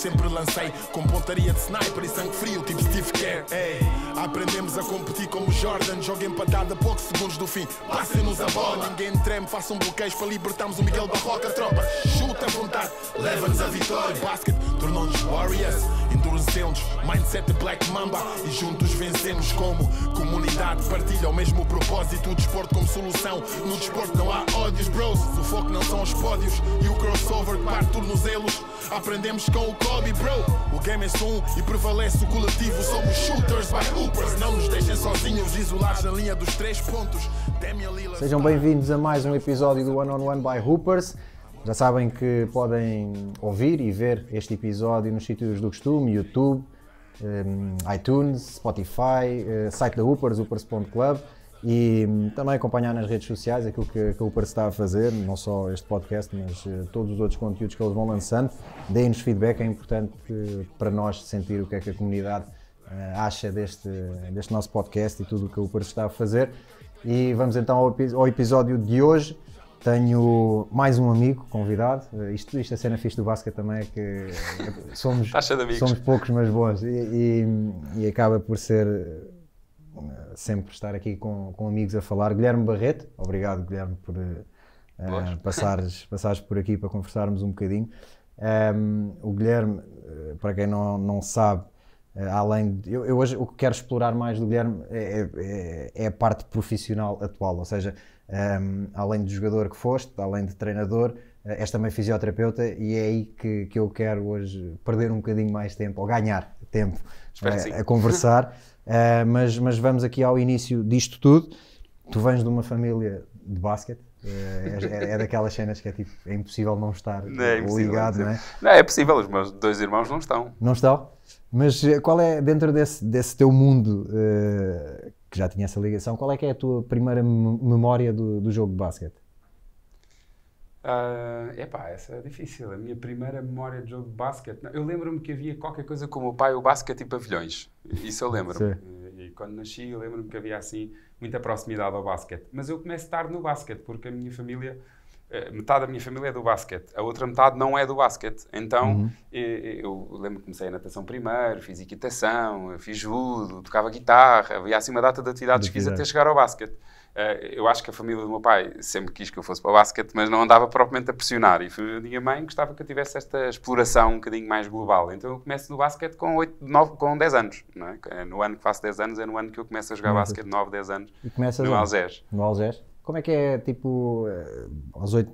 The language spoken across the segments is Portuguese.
sempre lancei com pontaria de sniper e sangue frio, tipo Steve Kerr. Hey. Aprendemos a competir como Jordan, joga empatado a poucos segundos do fim. Passem-nos a bola, ninguém treme, façam bloqueios para libertarmos o Miguel Barroca, tropa. Chuta a vontade, leva-nos a vitória. Basket tornou-nos Warriors, endurecemos, mindset de Black Mamba e juntos vencemos como comunidade. Partilha o mesmo propósito, o desporto como solução. No desporto não há ódios, bros. O foco não são os pódios e o crossover que parte elos. Aprendemos com o lobby, bro. O game é um e prevalece o coletivo. Somos shooters by hoopers. Não nos deixem sozinhos, isolados na linha dos três pontos. Sejam bem-vindos a mais um episódio do One on One by Hoopers. Já sabem que podem ouvir e ver este episódio nos sítios do costume, YouTube, ehm, iTunes, Spotify, eh, site da Hoopers, hoopers.club e hum, também acompanhar nas redes sociais aquilo que, que a Upper está a fazer, não só este podcast, mas eh, todos os outros conteúdos que eles vão lançando. Deem-nos feedback, é importante para nós sentir o que é que a comunidade eh, acha deste, deste nosso podcast e tudo o que a Upper está a fazer. E vamos então ao, ao episódio de hoje. Tenho mais um amigo convidado. Eh, isto, isto a é cena fixe do Vasca também é que somos, somos poucos, mas bons. E, e, e acaba por ser sempre estar aqui com, com amigos a falar. Guilherme Barreto, obrigado Guilherme por uh, passares, passares por aqui para conversarmos um bocadinho. Um, o Guilherme, eh, para quem não, não sabe, além de, eu, eu, hoje o que quero explorar mais do Guilherme é, é, é, é a parte profissional atual, ou seja, um, além de jogador que foste, além de treinador, és também fisioterapeuta e é aí que, que eu quero hoje perder um bocadinho mais tempo, ou ganhar tempo a, conversar Uh, mas, mas vamos aqui ao início disto tudo. Tu vens de uma família de basquete, é, é, é, daquelas cenas que é tipo, é impossível não estar não, é impossível, ligado, é não é? Não, é possível, os meus dois irmãos não estão. Não estão? Mas eh, qual é, dentro desse, desse teu mundo, uh, que já tinha essa ligação, qual é que é a tua primeira memória do, do jogo de basquete? Uh, epá, essa é difícil. A minha primeira memória de jogo de basquete. Eu lembro-me que havia qualquer coisa como o pai, o basquete e pavilhões. Isso eu lembro-me. E quando nasci, eu lembro-me que havia assim muita proximidade ao basquete. Mas eu começo tarde no basquete, porque a minha família. Eh, metade da minha família é do basquete, a outra metade não é do basquete. Então uhum. eu, eu lembro que comecei a natação primeiro, fiz equitação, fiz judo, tocava guitarra, havia assim uma data de atividades que fiz até chegar ao basquete. Eh, eu acho que a família do meu pai sempre quis que eu fosse para o basquete, mas não andava propriamente a pressionar. E a minha mãe gostava que eu tivesse esta exploração um bocadinho mais global. Então eu começo no basquete com, 8, 9, com 10 anos. É? é? No ano que faço 10 anos é no ano que eu começo a jogar Muito. Uhum. basquete, 9, 10 anos. E começas no Alzés. No Algés. Como é que é, tipo, eh, aos 8,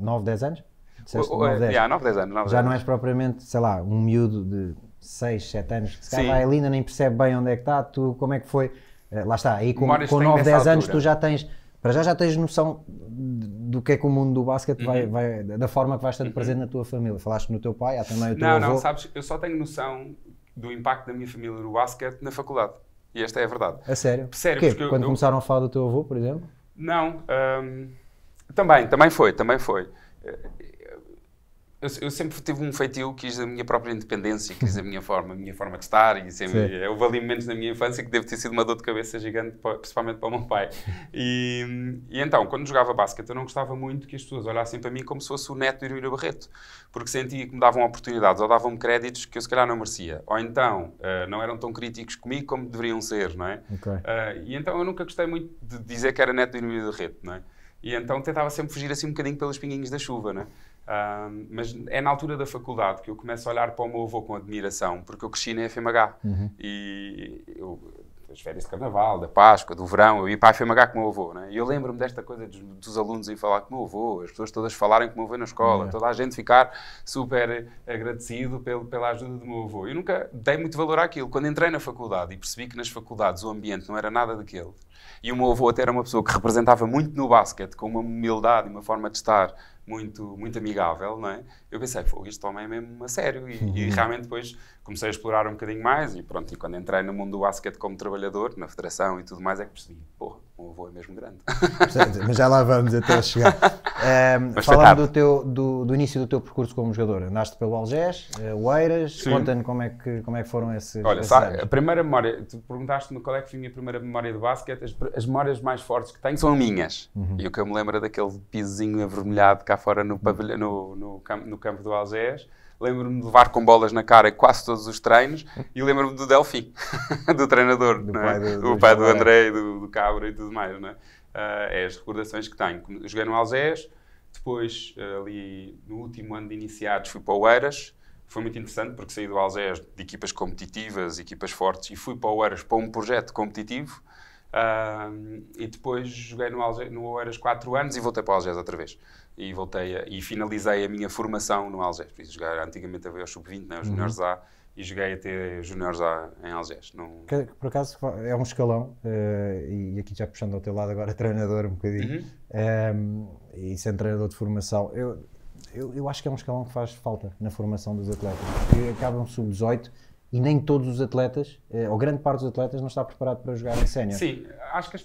9, 10 anos? Disseste, 9, 10. Yeah, 9, 10 anos. 9, Já anos. não és propriamente, sei lá, um miúdo de 6, 7 anos, que se calhar ainda nem percebe bem onde é que está, tu como é que foi eh, lá está, aí com, com 9, 10 anos tu já tens, para já já tens noção do que é que o mundo do basquete uhum. vai, vai, da forma que vai estar uhum. presente na tua família. Falaste no teu pai, há também o teu Não, avô. não, sabes, eu só tenho noção do impacto da minha família no basquete na faculdade. E esta é a verdade. A sério? Sério. Quê? Porque Quando eu, começaram eu... a falar do teu avô, por exemplo? Não, hum, também, também foi, também foi eu, eu, sempre tive um feitio, quis a minha própria independência, quis a minha forma, a minha forma de estar. E sempre, houve ali momentos na minha infância que deve ter sido uma dor de cabeça gigante, principalmente para o meu pai. E, e então, quando jogava basquete, eu não gostava muito que as pessoas olhassem para mim como se fosse o neto de Irmílio Barreto, porque sentia que me davam oportunidades ou davam-me créditos que eu se calhar não merecia. Ou então, uh, não eram tão críticos comigo como deveriam ser, não é? Okay. Uh, e então eu nunca gostei muito de dizer que era neto de Irmílio Barreto, não é? E então tentava sempre fugir assim um bocadinho pelos pinguinhos da chuva, né? mas é na altura da faculdade que eu começo a olhar para o meu avô com admiração, porque eu cresci na FMH uhum. e eu das férias de carnaval, da Páscoa, do verão, eu ia para a FMH com o meu avô. Né? E eu lembro-me desta coisa dos, dos alunos em falar com o meu avô, as pessoas todas falarem com o meu avô na escola, é. toda a gente ficar super agradecido pelo, pela ajuda do meu avô. Eu nunca dei muito valor àquilo. Quando entrei na faculdade e percebi que nas faculdades o ambiente não era nada daquele, e o meu avô até era uma pessoa que representava muito no basquete, com uma humildade e uma forma de estar muito, muito amigável, não é? Eu pensei, Pô, isto também é mesmo a sério. E, uhum. e, realmente depois comecei a explorar um bocadinho mais e pronto, e quando entrei no mundo do basquete como trabalhador, na federação e tudo mais, é que percebi, porra, o avô é mesmo grande. Mas já lá vamos até chegar. Um, ehm, falando do, teu, do, do, início do teu percurso como jogador, andaste pelo Algés, eh, Oeiras, conta me como, é que, como é que foram esses. Olha, esses sabe, a primeira memória, tu perguntaste-me qual é que foi a minha primeira memória de basquete, as, as memórias mais fortes que tenho são minhas. Uhum. E o que eu me lembro é daquele pisozinho avermelhado cá fora no, uhum. pavilhão, no, no, no, campo, no campo do Algés lembro-me de levar com bolas na cara em quase todos os treinos e lembro-me do Delfim, do treinador, do é? pai, é? do, o pai do, André, do, do Cabra e tudo mais. Não é? Uh, é as recordações que tenho. Joguei no Algés, depois ah, ali no último ano de iniciados fui para o Eiras, foi muito interessante porque saí do Algés de equipas competitivas, equipas fortes, e fui para o Eiras para um projeto competitivo. Uh, e depois joguei no, no Oeiras 4 anos e voltei para o Algés outra vez e voltei a, e finalizei a minha formação no Algés. jogar antigamente havia os sub-20, né, os uhum. A, e joguei até juniores A em Algés. Que, por acaso é um escalão, uh, e aqui já puxando ao teu lado agora treinador um bocadinho, uhum. um, ehm, e sendo treinador de formação, eu, eu, eu acho que é um escalão que faz falta na formação dos atletas, porque acabam sub-18 e nem todos os atletas, eh, ou grande parte dos atletas, não está preparado para jogar em sénior. Sim, acho que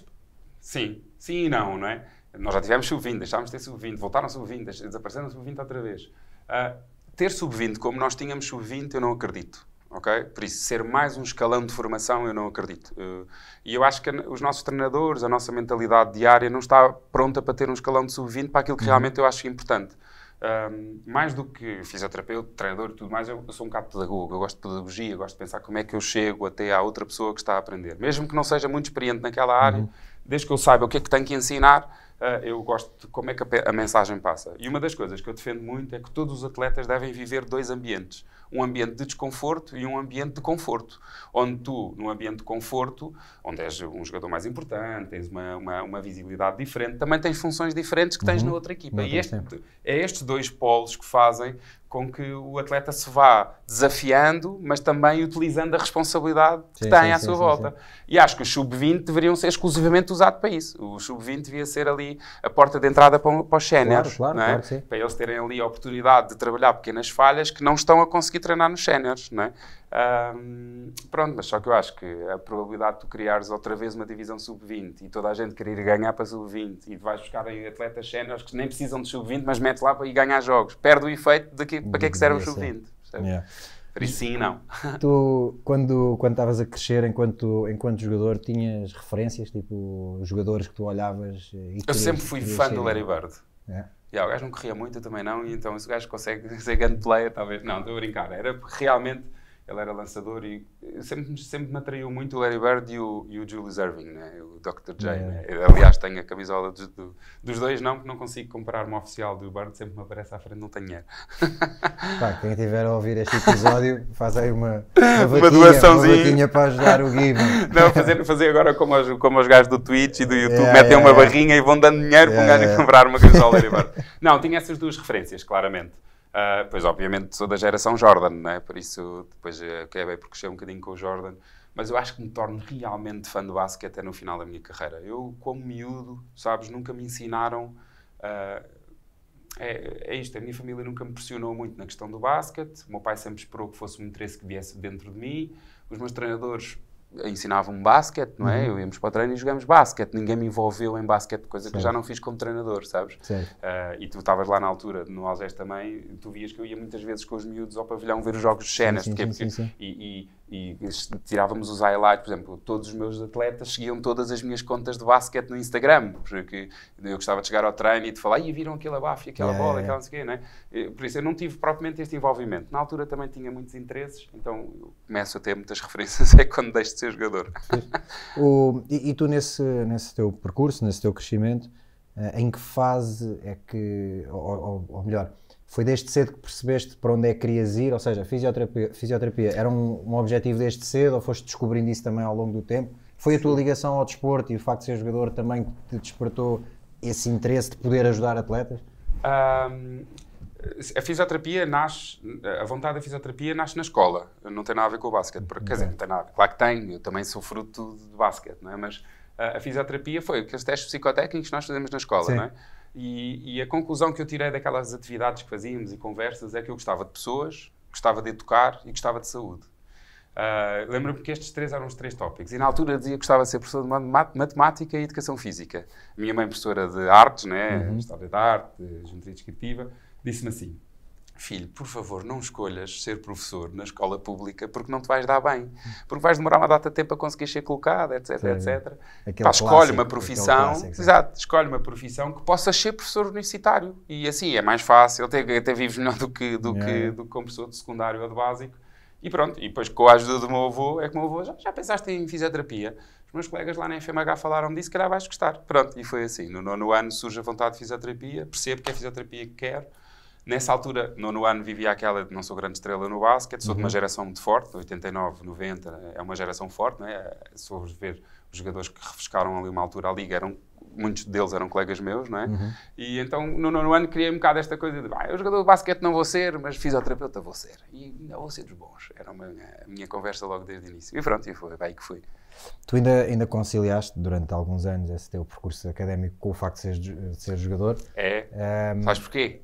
sim, sim e não, não é? Nós já tivemos sub-20, deixámos de ter sub-20, voltaram sub-20, desapareceram sub-20 outra vez. Uh, ter sub-20 como nós tínhamos sub-20, eu não acredito. Okay? Por isso, ser mais um escalão de formação, eu não acredito. Uh, e eu acho que os nossos treinadores, a nossa mentalidade diária, não está pronta para ter um escalão de sub-20 para aquilo que uhum. realmente eu acho importante. Um, ah, mais do que fisioterapeuta, treinador e tudo mais, eu, eu, sou um bocado pedagogo, eu gosto de pedagogia, gosto de pensar como é que eu chego até à outra pessoa que está a aprender. Mesmo que não seja muito experiente naquela área, uhum. desde que eu saiba o que é que tenho que ensinar, ah, eu gosto de como é que a, mensagem passa. E uma das coisas que eu defendo muito é que todos os atletas devem viver dois ambientes. Um ambiente de desconforto e um ambiente de conforto. Onde tu, num ambiente de conforto, onde és um jogador mais importante, tens uma, uma, uma visibilidade diferente, também tens funções diferentes que tens uhum. na outra equipa. Não e este, é estes dois polos que fazem com que o atleta se vá desafiando, mas também utilizando a responsabilidade que sim, tem sim, à sua sim, volta. E acho que os sub-20 deveriam ser exclusivamente usados para isso. O sub-20 devia ser ali a porta de entrada para, para os séniores, claro, claro, é? claro, para eles terem ali a oportunidade de trabalhar pequenas falhas que não estão a conseguir treinar nos séniores. É? Um, pronto, mas só que eu acho que a probabilidade de tu criares outra vez uma divisão sub-20 e toda a gente querer ganhar para sub-20 e vais buscar aí atletas séniores que nem precisam de sub-20, mas mete lá e ganhar jogos, perde o efeito de que, para que é que serve o sub-20. Por isso sim e não. Tu, quando estavas a crescer, enquanto, enquanto jogador, tinhas referências, tipo jogadores que tu olhavas? eu querias, sempre fui fã ser... do Larry Bird. É. Yeah, o gajo não corria muito, eu também não, e então esse gajo consegue ser grande player, talvez. Não, estou a brincar. Era realmente ele era lançador e eh, sempre, sempre me atraiu muito o Larry Bird e o, e o Julius Irving, né? o Dr. J. Yeah. Né? aliás, tenho a camisola dos, do, dos dois, não, porque não consigo comprar uma oficial do Bird, sempre me aparece à frente, não tenho dinheiro. Pá, quem estiver a ouvir este episódio, faz aí uma, uma, vaquinha, uma doaçãozinha uma para ajudar o Gui. Não, fazer, fazer agora como os, como os gajos do Twitch e do YouTube, yeah, metem yeah, uma barrinha e vão dando dinheiro para um gajo comprar uma camisola do Larry Bird. Não, tinha essas duas referências, claramente. Uh, pois, obviamente, sou da geração Jordan, né? por isso depois eh, acabei por crescer um bocadinho com o Jordan. Mas eu acho que me torno realmente fã do basquete até no final da minha carreira. Eu, como miúdo, sabes, nunca me ensinaram. Uh, é, é, isto, a minha família nunca me pressionou muito na questão do basquete. O meu pai sempre esperou que fosse um interesse que viesse dentro de mim. Os meus treinadores ensinavam-me basquete, não é? Uhum. Eu íamos para o treino e jogámos basquete. Ninguém me envolveu em basquete, coisa certo. que já não fiz como treinador, sabes? Uh, e tu estavas lá na altura, no Alzés também, tu vias que eu ia muitas vezes com os miúdos ao pavilhão ver os jogos de cenas. Sim, sim, sim, sim, E, e e tirávamos os highlights, por exemplo, todos os meus atletas seguiam todas as minhas contas de basquete no Instagram, porque eu gostava de chegar ao treino e de falar, e viram aquela bafia, aquela bola, aquela não sei o quê, né? por isso eu não tive propriamente este envolvimento. Na altura também tinha muitos interesses, então começo a ter muitas referências, é quando deixo de ser jogador. o, e, e, tu nesse, nesse teu percurso, nesse teu crescimento, eh, em que fase é que, ou, ou, ou melhor, foi desde cedo que percebeste para onde é que querias ir? Ou seja, fisioterapia, fisioterapia era um, um objetivo desde cedo ou foste descobrindo isso também ao longo do tempo? Foi a tua ligação ao desporto e o facto de ser jogador também que te despertou esse interesse de poder ajudar atletas? Um, a fisioterapia nasce, a vontade da fisioterapia nasce na escola, não tem nada a ver com o basquete, porque, quer dizer, não tem nada, claro que tem, eu também sou fruto de basquete, não é? mas ah, a fisioterapia foi aqueles testes psicotécnicos que nós fazemos na escola, Sim. não é? E, e, a conclusão que eu tirei daquelas atividades que fazíamos e conversas é que eu gostava de pessoas, gostava de educar e gostava de saúde. Uh, Lembro-me que estes três eram os três tópicos. E na altura dizia que gostava de ser professor de matemática e educação física. A minha mãe, professora de artes, né? Uhum. história da arte, geometria descritiva, disse-me assim: filho, por favor, não escolhas ser professor na escola pública porque não te vais dar bem, porque vais demorar uma data de tempo a conseguir ser colocado, etc, Sim. etc. Pá, escolhe clássico, uma profissão, clássico, exato, escolhe uma profissão que possa ser professor universitário e assim é mais fácil, até, até vives melhor do que, do, que, do que como professor de secundário ou de básico. E pronto, e depois com a ajuda do meu avô, é que o meu avô, já, já pensaste em fisioterapia? Os meus colegas lá na FMH falaram disso, que calhar vais gostar. Pronto, e foi assim. No nono ano surge a vontade de fisioterapia, percebo que é a fisioterapia que quero, Nessa altura, nono ano, vivia aquela de não sou grande estrela no basquete, sou uhum. de uma uhum. geração muito forte, 89, 90, é uma geração forte, não é? é sou ver os jogadores que refrescaram ali uma altura a liga, eram muitos deles eram colegas meus, não é? Uhum. E então, no nono ano, criei um bocado esta coisa de, ah, eu jogador de basquete não vou ser, mas fisioterapeuta vou ser. E ainda vou ser dos bons. Era uma, a minha conversa logo desde o início. E pronto, e foi, vai que fui. Tu ainda, ainda conciliaste, durante alguns anos, esse teu percurso académico com o facto de seres, de ser jogador. É, um, sabes porquê?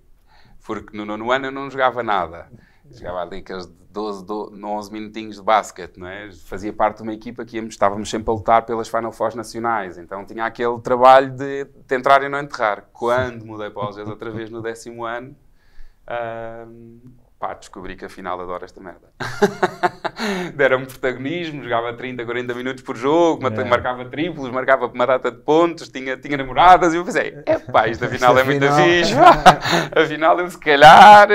porque no nono ano eu não jogava nada. Jogava ali aqueles 12, 12, 11 minutinhos de basquete, não é? Fazia parte de uma equipa que íamos, estávamos sempre a lutar pelas Final Fours nacionais, então tinha aquele trabalho de, de entrar e não enterrar. Quando mudei para os outra vez no décimo ano, uh, Pá, descobri que afinal adoro esta merda. Deram-me protagonismo, jogava 30, 40 minutos por jogo, é. marcava triplos, marcava uma data de pontos, tinha, tinha namoradas, e eu pensei, é pá isto afinal é muito fixe, afinal eu se calhar.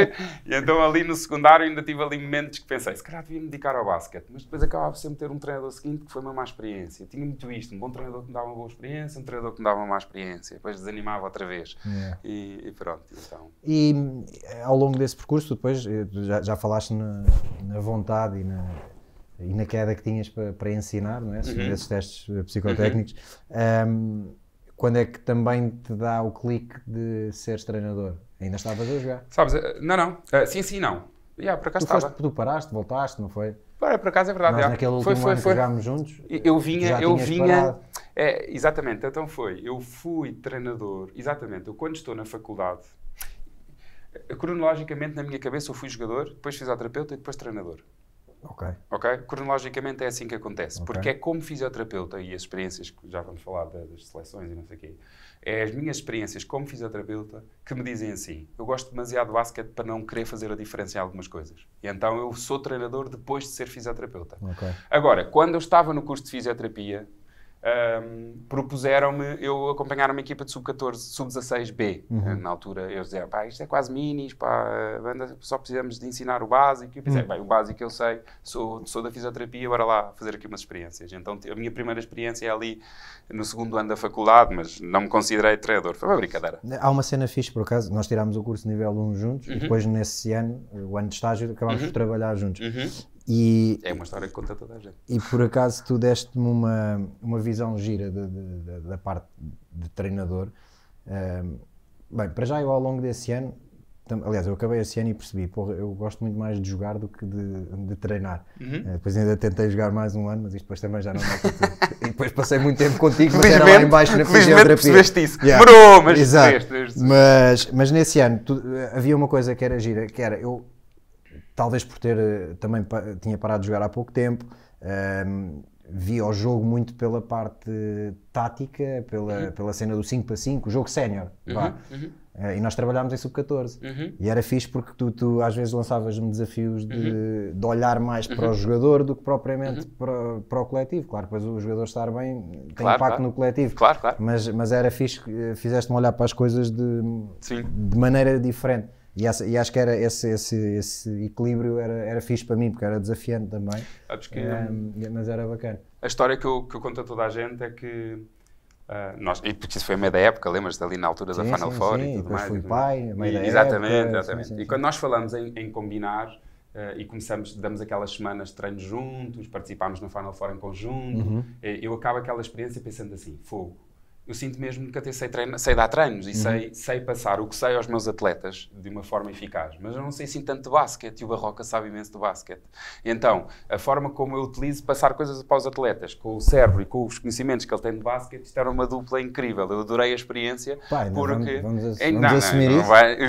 E então ali no secundário ainda tive ali momentos que pensei, se calhar devia me dedicar ao basquete, mas depois acabava sempre ter um treinador seguinte que foi uma má experiência. Tinha muito isto, um bom treinador que me dava uma boa experiência, um treinador que me dava uma má experiência, depois desanimava outra vez. É. E, e, pronto, então. E eh, ao longo desse percurso, depois eh, já, já falaste na, na, vontade e na, e na queda que tinhas para, para ensinar, não é? uhum. esses testes uhum. psicotécnicos. Uhum. Um, quando é que também te dá o clique de seres treinador? Ainda estavas a jogar? Sabes, eh, não, não. Uh, sim, sim, não. Yeah, por acaso tu, foste, tu paraste, voltaste, não foi? Para, por acaso é verdade. Nós, naquele último foi, ano foi. que jogámos juntos. Eu vinha, eu vinha. É, exatamente, então foi. Eu fui treinador, exatamente. Eu, quando estou na faculdade, cronologicamente, na minha cabeça, eu fui jogador, depois fisioterapeuta e depois treinador. Ok. Ok? Cronologicamente é assim que acontece. Okay. Porque é como fisioterapeuta e as experiências que já vamos falar das seleções e não sei o quê. É as minhas experiências como fisioterapeuta que me dizem assim: eu gosto demasiado de basquete para não querer fazer a diferença em algumas coisas. E então eu sou treinador depois de ser fisioterapeuta. Ok. Agora, quando eu estava no curso de fisioterapia, um, propuseram-me eu acompanhar uma equipa de sub-14, sub-16B. Uhum. Na altura eu dizia, pá, isto é quase minis, pá, banda, só precisamos de ensinar o básico. E eu pensei, uhum. bem, o básico eu sei, sou, sou da fisioterapia, bora lá fazer aqui umas experiências. Então a minha primeira experiência é ali no segundo ano da faculdade, mas não me considerei treinador, foi uma brincadeira. Há uma cena fixe, por acaso, nós tirámos o curso nível 1 juntos uhum. e depois nesse ano, o ano de estágio, acabámos por uhum. trabalhar juntos. Uhum. E, é uma história que conta toda a gente. E por acaso tu deste-me uma, uma visão gira de, de, de, da parte de treinador. Um, bem, para já eu ao longo desse ano, tam, aliás, eu acabei esse ano e percebi, porra, eu gosto muito mais de jogar do que de, treinar. Uhum. Uh, depois ainda tentei jogar mais um ano, mas isto depois também já não dá para E depois passei muito tempo contigo, mas era lá embaixo na fisioterapia. percebeste isso. Yeah. mas Exato. Mas, mas nesse ano tu, eh, havia uma coisa que era gira, que era eu talvez por ter eh, também tinha parado de jogar há pouco tempo, um, ehm, via o jogo muito pela parte tática, pela, uhum. pela cena do 5 para 5, o jogo sénior. Uhum. Uhum. Uh, e nós trabalhámos em sub-14. Uhum. E era fixe porque tu, tu às vezes lançavas-me desafios de, uhum. de olhar mais para o uhum. jogador do que propriamente para, para o coletivo. Claro, depois o jogador estar bem tem claro, impacto claro. no coletivo. Claro, claro. Mas, mas era fixe, eh, fizeste-me olhar para as coisas de, Sim. de maneira diferente. E, essa, e, acho que era esse, esse, esse, equilíbrio era, era fixe para mim, porque era desafiante também. Que, mas era bacana. A história que eu, que eu conto a toda a gente é que. Uh, nós, e porque isso foi meio da época, lembras-te ali na altura sim, da Final sim, Four sim, e tudo mais. Fui pai, meio e, da exatamente, época, exatamente. Sim, e quando nós falamos em, em combinar uh, e começamos, damos aquelas semanas de treino juntos, participámos no Final Four em conjunto, uhum. Eh, eu acabo aquela experiência pensando assim: fogo, eu sinto mesmo que até sei, treino, sei dar treinos e uhum. sei, sei passar o que sei aos meus atletas de uma forma eficaz. Mas eu não sei assim tanto de basquete e o Barroca sabe imenso de basquete. Então, a forma como eu utilizo passar coisas para os atletas, com o cérebro e com os conhecimentos que ele tem de basquete, isto era uma dupla incrível. Eu adorei a experiência. Pai, porque... vamos, assumir isso?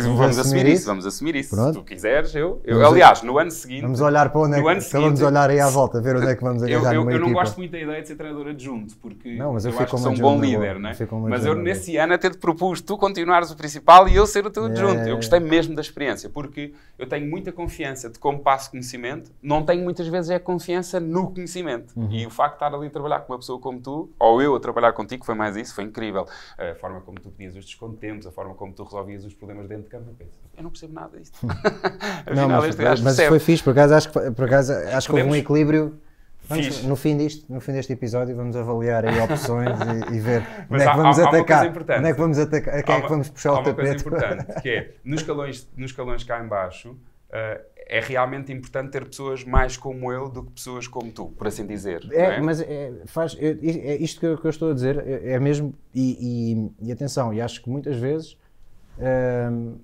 Vamos, assumir isso? Vamos assumir isso. Se tu quiseres, eu... eu aliás, no ano seguinte... Vamos olhar para onde é que... Seguinte, vamos olhar aí à volta, ver onde é que vamos agarrar eu, eu, eu não gosto muito da ideia de ser treinador adjunto, porque não, mas eu, eu acho que sou um bom líder é? não né? é? Mas eu, nesse né? ano, até te propus tu continuares o principal e eu ser o teu é. adjunto. Eu gostei mesmo da experiência, porque eu tenho muita confiança de como passo conhecimento, não tenho muitas vezes é confiança no conhecimento. Uhum. E o facto de estar ali a trabalhar com uma pessoa como tu, ou eu a trabalhar contigo, foi mais isso, foi incrível. A forma como tu pedias os descontempos, a forma como tu resolvias os problemas dentro de campo, eu, penso, eu não percebo nada disto. Hum. Afinal, não, mas, este gajo mas, mas foi fixe, por acaso acho que, por acaso, acho que houve um equilíbrio Vamos, no, fim disto, no fim deste episódio vamos avaliar aí opções e, e, ver onde é, há, é, que vamos atacar, onde é que vamos atacar, quem é que vamos puxar o tapete. Há uma coisa importante, que é, nos calões, nos calões cá embaixo, uh, é realmente importante ter pessoas mais como eu do que pessoas como tu, por assim dizer. É, é? mas é, faz, é, é isto que eu, que eu, estou a dizer, é, é, mesmo, e, e, e, atenção, e acho que muitas vezes... Uh,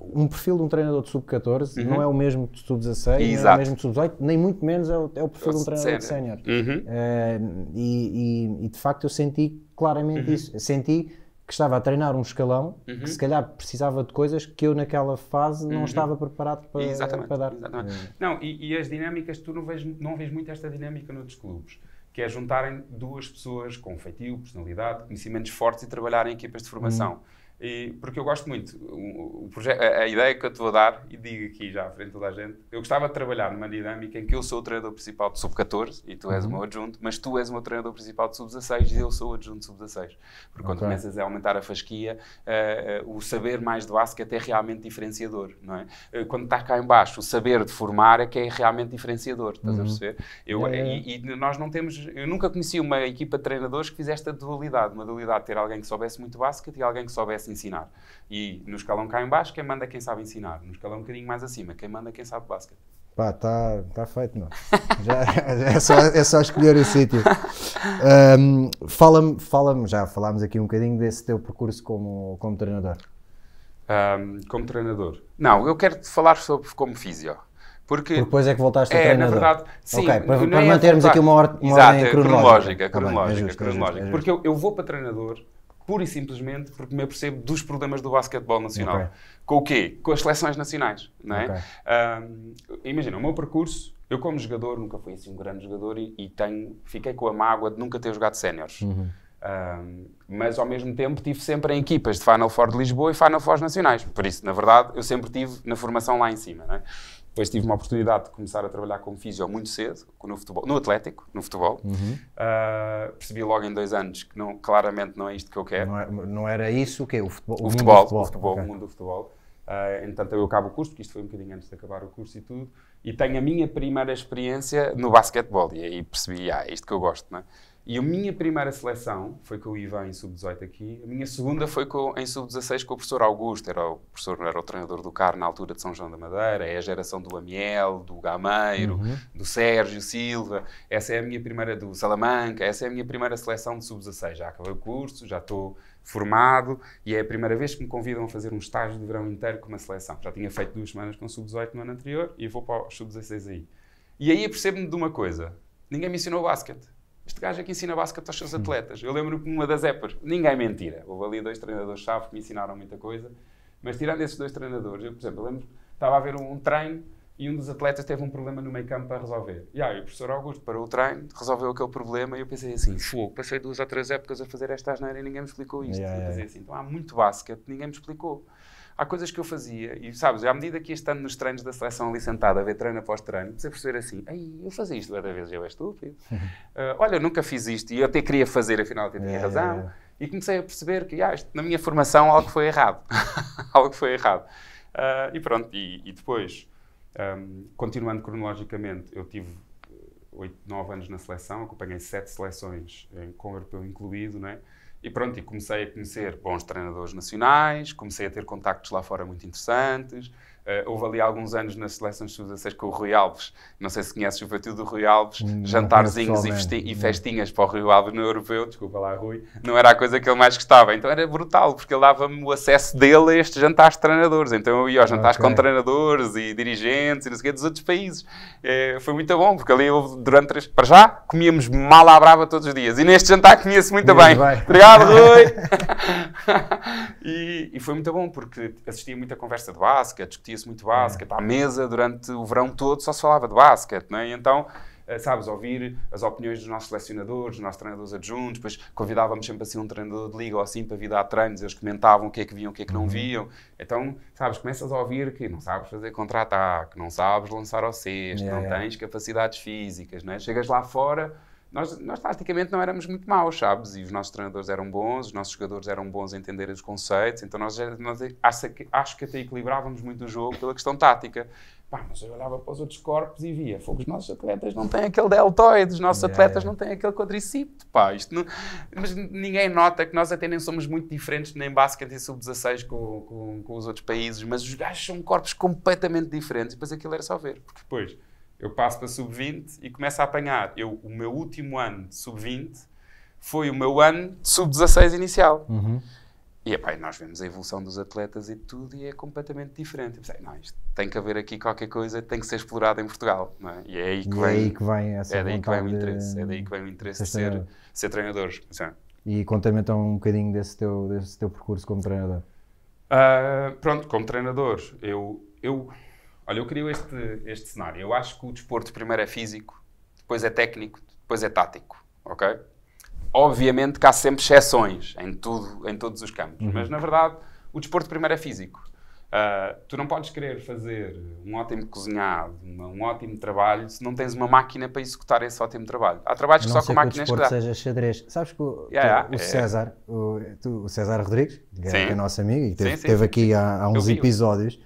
um perfil de um treinador de sub-14 uhum. não é o mesmo de sub-16, não é o mesmo de sub-18, nem muito menos é o, é o perfil de um treinador de sénior. Uhum. Uh, e, e, e, de facto eu senti claramente uhum. isso. Senti que estava a treinar um escalão que uhum. se calhar precisava de coisas que eu naquela fase não uhum. estava preparado para, exatamente, para dar. Exatamente. Eh. Não, e, e, as dinâmicas, tu não vês, não vês muito esta dinâmica noutros clubes que é juntarem duas pessoas com feitio, personalidade, conhecimentos fortes e trabalharem em equipas de formação. Uhum. E, porque eu gosto muito. O, o a, a, ideia que eu te vou dar, e digo aqui já à frente toda a gente, eu gostava de trabalhar numa dinâmica em que eu sou o treinador principal de sub-14 e tu és uhum. o meu adjunto, mas tu és o meu treinador principal de sub-16 e eu sou o adjunto de sub-16. Porque okay. quando começas a aumentar a fasquia, uh, uh, o saber mais do basquete é realmente diferenciador, não é? Uh, quando está cá embaixo, o saber de formar é que é realmente diferenciador, estás uhum. a perceber? Eu, é, é. E, e, nós não temos, eu nunca conheci uma equipa de treinadores que fizesse esta dualidade, uma dualidade de ter alguém que soubesse muito básico e alguém que soubesse ensinar. E no escalão cá em baixo, quem manda é quem sabe ensinar. No escalão um bocadinho mais acima, quem manda é quem sabe basquete. Pá, está tá feito, não. já, é, só, é, só, escolher o sítio. Um, fala-me, fala já falámos aqui um bocadinho desse teu percurso como, como treinador. Um, como treinador? Não, eu quero te falar sobre como físio. Porque, depois é que voltaste é, a treinador. É, na verdade, sim. Okay, para, para é mantermos aqui uma, or uma Exato, ordem é cronológica. cronológica, cronológica, tá bem, é justo, é cronológica. Justo, Porque eu, eu vou para treinador pura e simplesmente porque me apercebo dos problemas do basquetebol nacional. Okay. Com o quê? Com as seleções nacionais. Não é? Okay. Um, imagina, o meu percurso, eu como jogador nunca fui assim um grande jogador e, e tenho, fiquei com a mágoa de nunca ter jogado séniores. Uhum. Um, mas ao mesmo tempo tive sempre em equipas de Final Four de Lisboa e Final Four nacionais. Por isso, na verdade, eu sempre tive na formação lá em cima. É? Depois tive uma oportunidade de começar a trabalhar como físio muito cedo, no, futebol, no Atlético, no futebol. Uhum. Uh, percebi logo em dois anos que não, claramente não é isto que eu quero. Não, é, não era isso o quê? O futebol? O, o futebol, futebol, o, futebol, okay. o mundo do futebol. Uh, entanto, eu acabo o curso, porque isto foi um bocadinho antes de acabar o curso e tudo, e tenho a minha primeira experiência no basquetebol. E aí percebi, ah, é isto que eu gosto, não é? E a minha primeira seleção foi com o Ivan em sub-18 aqui. A minha segunda foi com, em sub-16 com o professor Augusto. Era o professor era o treinador do CAR na altura de São João da Madeira. É a geração do Amiel, do Gameiro, uhum. do Sérgio Silva. Essa é a minha primeira do Salamanca. Essa é a minha primeira seleção de sub-16. Já acabei o curso, já estou formado e é a primeira vez que me convidam a fazer um estágio de verão inteiro com uma seleção. Já tinha feito duas semanas com o sub-18 no ano anterior e vou para o sub-16 aí. E aí percebo-me de uma coisa. Ninguém me ensinou basquete. Este gajo é que ensina basquete aos seus atletas. Eu lembro-me que uma das épocas, ninguém é mentira, houve ali dois treinadores-chave que me ensinaram muita coisa, mas tirando esses dois treinadores, eu, por exemplo, lembro estava a ver um, um treino e um dos atletas teve um problema no meio campo para resolver. E aí o professor Augusto parou o treino, resolveu aquele problema e eu pensei assim, fogo, passei duas ou três épocas a fazer esta asneira e ninguém me explicou isto. Yeah, eu pensei assim, então há muito basquete, ninguém me explicou há coisas que eu fazia, e sabes, à medida que este ano nos treinos da seleção ali sentada, a ver treino após treino, comecei a perceber assim, Ei, eu fazia isto cada vez, eu é estúpido. uh, olha, eu nunca fiz isto e eu até queria fazer, afinal até tinha é, razão. É, e comecei a perceber que, ah, isto, na minha formação, algo foi errado. algo foi errado. Uh, e pronto, e, e depois, um, ehm, continuando cronologicamente, eu tive eh, oito, nove anos na seleção, acompanhei sete seleções, com o europeu incluído, não é? E pronto, e comecei a conhecer bons treinadores nacionais, comecei a ter contactos lá fora muito interessantes, Uh, houve ali alguns anos na seleção sub-16 com o Rui Alves. Não sei se conheces o partido do Rui Alves, hum, não, jantarzinhos não e, e, hum. festinhas para o Rui Alves no europeu. Desculpa lá, Rui. Não era a coisa que ele mais gostava. Então era brutal, porque ele dava-me o acesso dele a estes jantares de treinadores. Então eu ia aos jantares okay. com treinadores e dirigentes e não sei o quê dos outros países. Uh, foi muito bom, porque ali houve, durante três. Para já, comíamos mal à brava todos os dias. E neste jantar conheço muito, muito bem. bem. Obrigado, Rui! e, e, foi muito bom, porque assistia muita conversa de básica, discutia discutia-se muito basquete. À mesa, durante o verão todo, só se falava de basquete, não é? então eh, sabes, ouvir as opiniões dos nossos selecionadores, dos nossos treinadores adjuntos, depois convidávamos sempre assim um treinador de liga ou assim para vir dar treinos, eles comentavam o que é que viam, o que é que não uhum. viam. Então, sabes, começas a ouvir que não sabes fazer contra-ataque, não sabes lançar ao cesto, yeah, não tens capacidades físicas, não é? Chegas lá fora nós, nós taticamente não éramos muito maus, sabes? E os nossos treinadores eram bons, os nossos jogadores eram bons a entender os conceitos, então nós, nós acho que até equilibrávamos muito o jogo pela questão tática. Pá, mas eu olhava para os outros corpos e via, fogo, os nossos atletas não têm aquele deltoide, os nossos yeah, atletas yeah. não têm aquele quadricipto, pá, isto não... Mas ninguém nota que nós até nem somos muito diferentes nem basquete e sub-16 com, com, com, os outros países, mas os gajos são corpos completamente diferentes e depois aquilo era só ver, porque depois eu passo para sub-20 e começo a apanhar. Eu, o meu último ano de sub-20 foi o meu ano de sub-16 inicial. Uhum. E epá, nós vemos a evolução dos atletas e tudo e é completamente diferente. Eu pensei, não, isto tem que haver aqui qualquer coisa, tem que ser explorado em Portugal. É? E é aí que é vem, que vem essa é daí que vem o interesse, de... é daí que vem o interesse de ser, ser treinadores. E conta-me então um bocadinho desse teu, desse teu percurso como treinador. Uh, pronto, como treinador, eu, eu Olha, eu crio este, este cenário. Eu acho que o desporto primeiro é físico, depois é técnico, depois é tático, ok? Obviamente que há sempre exceções em, tudo, em todos os campos, uhum. mas na verdade o desporto primeiro é físico. Uh, tu não podes querer fazer um ótimo cozinhado, uma, um ótimo trabalho, se não tens uma máquina para executar esse ótimo trabalho. Há trabalhos que só com máquinas que, o que seja xadrez. Sabes que o, yeah, tu, é. César, o, tu, o, César Rodrigues, que é, que é nosso amigo e que esteve aqui sim. Há, há, uns episódios,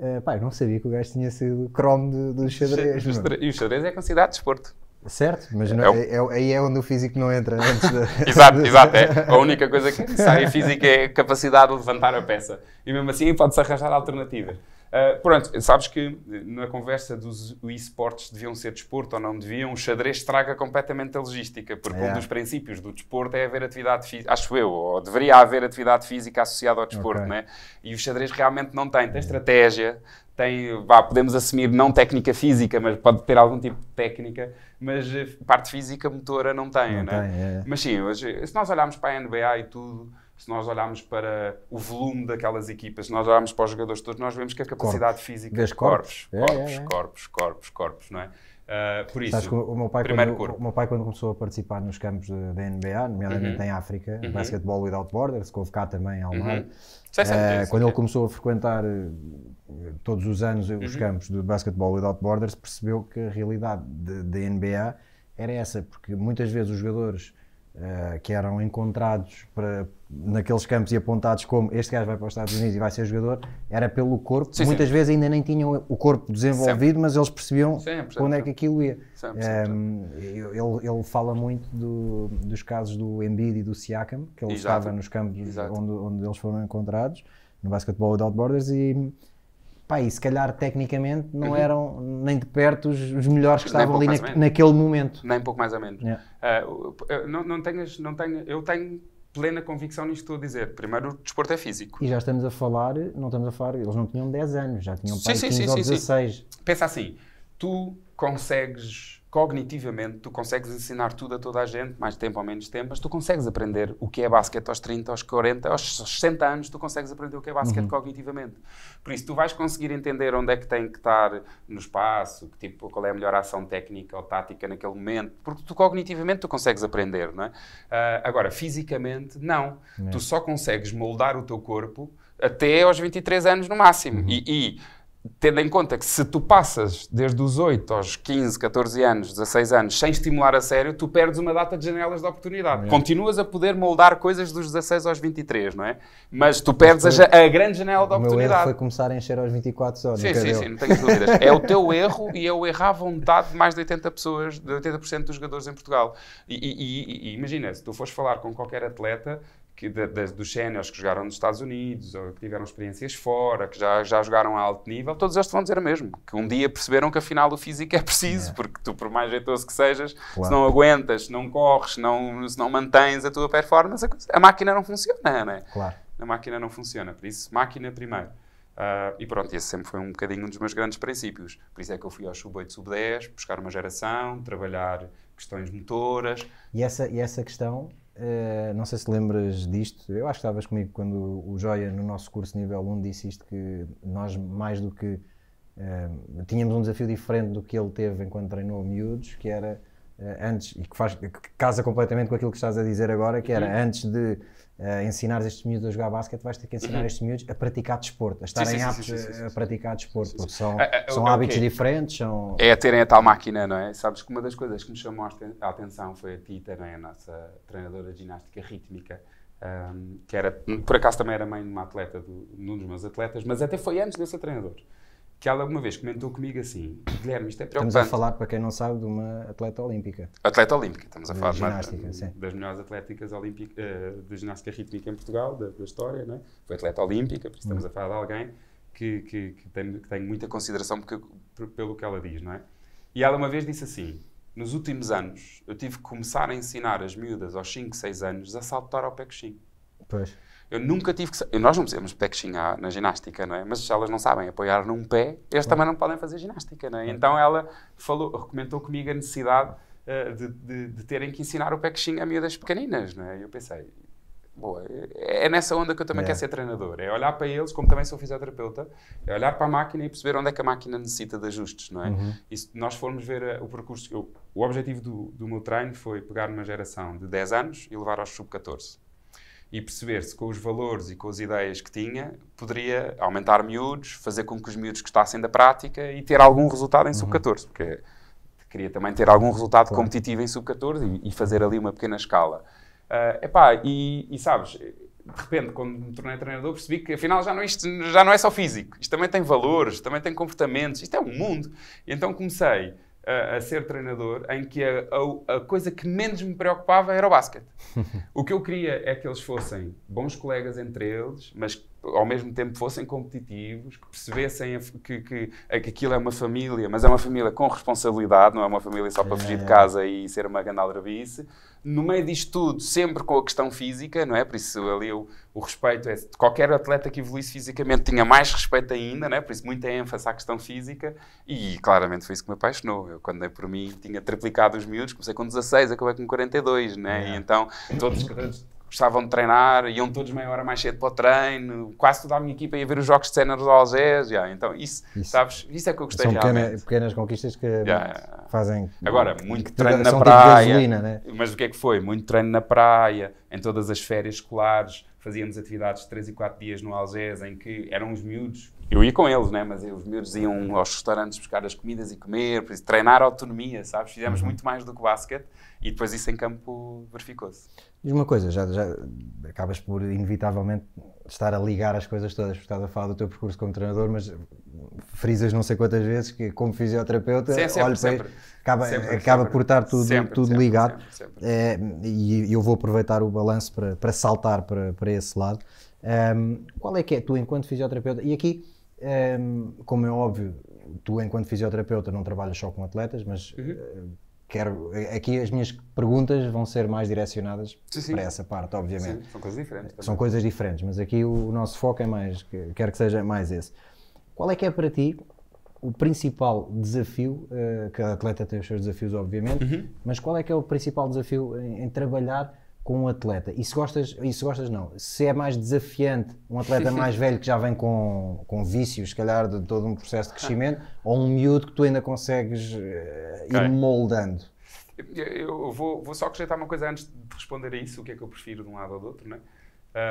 Uh, pá, eu não sabia que o gajo tinha sido cromo do, do xadrez. E o xadrez é considerado desporto. Certo, mas é não, é, é, aí é onde o físico não entra. Né? exato, exato. É. A única coisa que é sai físico é a capacidade de levantar a peça. E mesmo assim pode-se arranjar alternativas. Uh, pronto, sabes que na conversa dos esportes deviam ser desporto ou não deviam, o xadrez estraga completamente a logística, porque um é. dos princípios do desporto é haver atividade física, acho eu, ou deveria haver atividade física associada ao desporto, okay. né? E o xadrez realmente não tem, tem estratégia, tem, vá, podemos assumir não técnica física, mas pode ter algum tipo de técnica, mas eh, parte física motora não tem, não né? Tem, é. Mas sim, se nós olharmos para a NBA e tudo se nós olharmos para o volume daquelas equipas, se nós olharmos para os jogadores todos, nós vemos que a capacidade corpos. física... Vês corpos. Corpos, é, corpos, é, é, corpos, corpos, corpos, não é? Uh, por isso, o meu, pai, primeiro quando, corpo. o meu pai quando começou a participar nos campos da NBA, nomeadamente uhum. em África, uhum. basquetebol without borders, que houve cá também em mar, uhum. uh, quando ele começou a frequentar eh, todos os anos os uhum. campos de basquetebol without borders, percebeu que a realidade da NBA era essa, porque muitas vezes os jogadores eh, que eram encontrados para, naqueles campos e apontados como este gajo vai para os Estados Unidos e vai ser jogador, era pelo corpo. Sim, Muitas sim. vezes ainda nem tinham o corpo desenvolvido, sempre. mas eles percebiam sempre, quando sempre. é que aquilo ia. Um, eh, ele, ele, fala muito do, dos casos do Embiid e do Siakam, que ele Exato. estava nos campos onde, onde, eles foram encontrados, no Basketball Without Borders, e pá, e se calhar tecnicamente não uhum. eram nem de perto os, os melhores que estavam ali na, naquele momento. Nem pouco mais ou menos. Yeah. Uh, não, não, tenhas, não tenho, eu tenho plena convicção nisto que estou a dizer. Primeiro, o desporto é físico. E já estamos a falar, não estamos a falar, eles não tinham 10 anos, já tinham sim, pai, sim, 15 sim, ou 16. Sim. Pensa assim, tu consegues cognitivamente tu consegues ensinar tudo a toda a gente, mais tempo ou menos tempo, mas tu consegues aprender o que é basquete aos 30, aos 40, aos 60 anos, tu consegues aprender o que é basquete uhum. cognitivamente. Por isso, tu vais conseguir entender onde é que tem que estar no espaço, que tipo, qual é a melhor ação técnica ou tática naquele momento, porque tu cognitivamente tu consegues aprender, não é? Uh, agora, fisicamente, não. É? Tu só consegues moldar o teu corpo até aos 23 anos no máximo. Uhum. e, e tendo em conta que se tu passas desde os 8 aos 15, 14 anos, 16 anos, sem estimular a sério, tu perdes uma data de janelas de oportunidade. É. Continuas a poder moldar coisas dos 16 aos 23, não é? Mas tu perdes a, a grande janela de oportunidade. O erro foi começar a encher aos 24 horas. Sim, sim, deu. sim, não tenho dúvidas. É o teu erro e é o erro à vontade de mais de 80 pessoas, de 80% dos jogadores em Portugal. e, e, e imagina, se tu fores falar com qualquer atleta, que, de, de, dos séniores que jogaram nos Estados Unidos ou que tiveram experiências fora, que já, já jogaram a alto nível, todos eles vão dizer o mesmo, que um dia perceberam que afinal o físico é preciso, é. porque tu, por mais jeitoso que sejas, claro. se não aguentas, se não corres, se não, se não mantens a tua performance, a, a máquina não funciona, não é? Claro. A máquina não funciona, por isso, máquina primeiro. Uh, e pronto, esse sempre foi um bocadinho um dos meus grandes princípios. Por isso é que eu fui ao sub-8, sub-10, buscar uma geração, trabalhar questões motoras. E essa, e essa questão eh, não sei se lembras disto, eu acho que estavas comigo quando o Joia, no nosso curso nível 1, disse isto: que nós, mais do que. Uh, tínhamos um desafio diferente do que ele teve enquanto treinou miúdos, que era uh, antes, e que, faz, que casa completamente com aquilo que estás a dizer agora, que era Sim. Uhum. antes de uh, ensinares estes miúdos a jogar basquete, vais ter que ensinar uhum. estes miúdos a praticar desporto, a estarem sim, aptos sim, sim, a praticar desporto, porque são, é, é, é, são hábitos diferentes. São... É a terem a tal máquina, não é? Sabes que uma das coisas que me chamou a atenção foi a Tita, não é? a nossa treinadora de ginástica rítmica, um, que era, por acaso também era mãe de uma atleta, de, um dos meus atletas, mas até foi antes desse treinador que ela alguma vez comentou comigo assim: Guilherme, isto é preocupante. Estamos a falar, para quem não sabe, de uma atleta olímpica. Atleta olímpica, estamos a falar ginástica, uma, sim. das melhores atléticas olímpicas, eh, de ginástica rítmica em Portugal, da, da história, não é? Foi atleta olímpica, por isso estamos a falar de alguém que, que, que, tem, que tem muita consideração porque, pelo que ela diz, não é? E ela uma vez disse assim: nos últimos anos, eu tive que começar a ensinar as miúdas aos 5, 6 anos a saltar ao pé coxinho. Pois. Eu nunca tive que. Nós não fizemos pechinho na ginástica, não é? Mas elas não sabem apoiar num pé, eles também não podem fazer ginástica, não é? Então ela falou, comentou comigo a necessidade uh, de, de, de, terem que ensinar o pechinho a miúdas pequeninas, não é? E eu pensei, boa, é, é nessa onda que eu também é. quero ser treinador. É olhar para eles, como também sou fisioterapeuta, é olhar para a máquina e perceber onde é que a máquina necessita de ajustes, não é? Uhum. E se nós formos ver eh, o percurso. Eu, o objetivo do, do meu treino foi pegar uma geração de 10 anos e levar aos sub-14 e perceber se com os valores e com as ideias que tinha poderia aumentar miúdos, fazer com que os miúdos gostassem da prática e ter algum resultado em uhum. sub-14, porque queria também ter algum resultado claro. competitivo em sub-14 e, e, fazer ali uma pequena escala. Uh, epá, e, e sabes, de repente, quando me tornei treinador, percebi que afinal já não, é isto já não é só físico, isto também tem valores, também tem comportamentos, isto é um mundo. E então comecei a, a ser treinador em que a, a, a, coisa que menos me preocupava era o basquete. o que eu queria é que eles fossem bons colegas entre eles, mas ao mesmo tempo fossem competitivos, que percebessem que, que, que, aquilo é uma família, mas é uma família com responsabilidade, não é uma família só para fugir de é. casa e ser uma ganaldrabice. No meio disto tudo, sempre com a questão física, não é? Por isso ali o, o respeito é... Qualquer atleta que evoluísse fisicamente tinha mais respeito ainda, não é? Por isso muita ênfase à questão física e claramente foi isso que me apaixonou. Eu, quando dei por mim, tinha triplicado os miúdos, comecei com 16, acabei com 42, não é? E é. então todos gostavam de treinar, iam todos meia hora mais cedo para o treino, quase toda a minha equipa ia ver os jogos de cenas do Algés, yeah, então isso, isso, sabes, isso é que eu gostei São realmente. pequenas, pequenas conquistas que yeah. fazem... Agora, muito treino na praia, tipo gasolina, né? mas o que é que foi? Muito treino na praia, em todas as férias escolares, fazíamos atividades de 3 e 4 dias no Algés, em que eram os miúdos eu ia com eles, né? mas os meus iam aos restaurantes buscar as comidas e comer, por isso, treinar autonomia, sabes? Fizemos uhum. muito mais do que o basquete e depois isso em campo verificou-se. Diz uma coisa, já, já, acabas por inevitavelmente estar a ligar as coisas todas, porque estás a falar do teu percurso como treinador, mas frisas não sei quantas vezes que como fisioterapeuta, Sim, sempre, olho sempre, para, acaba, sempre, acaba por estar tudo, tudo ligado é, e eu vou aproveitar o balanço para, para saltar para, para esse lado. Um, qual é que é tu enquanto fisioterapeuta? E aqui Ehm, como é óbvio, tu, enquanto fisioterapeuta, não trabalhas só com atletas, mas uhum. Eh, quero. Eh, aqui as minhas perguntas vão ser mais direcionadas sim, sim. para essa parte, obviamente. Sim, são coisas diferentes. Também. São coisas diferentes, mas aqui o nosso foco é mais. Quero que seja mais esse. Qual é que é para ti o principal desafio? cada eh, atleta tem os seus desafios, obviamente, uhum. mas qual é que é o principal desafio em, em trabalhar com um atleta, e se gostas, e se gostas não, se é mais desafiante um atleta mais velho que já vem com, com vícios, se calhar, de todo um processo de crescimento, ah. ou um miúdo que tu ainda consegues uh, ir moldando? Eu vou, vou só acrescentar uma coisa antes de responder a isso, o que é que eu prefiro de um lado ou do outro, não é?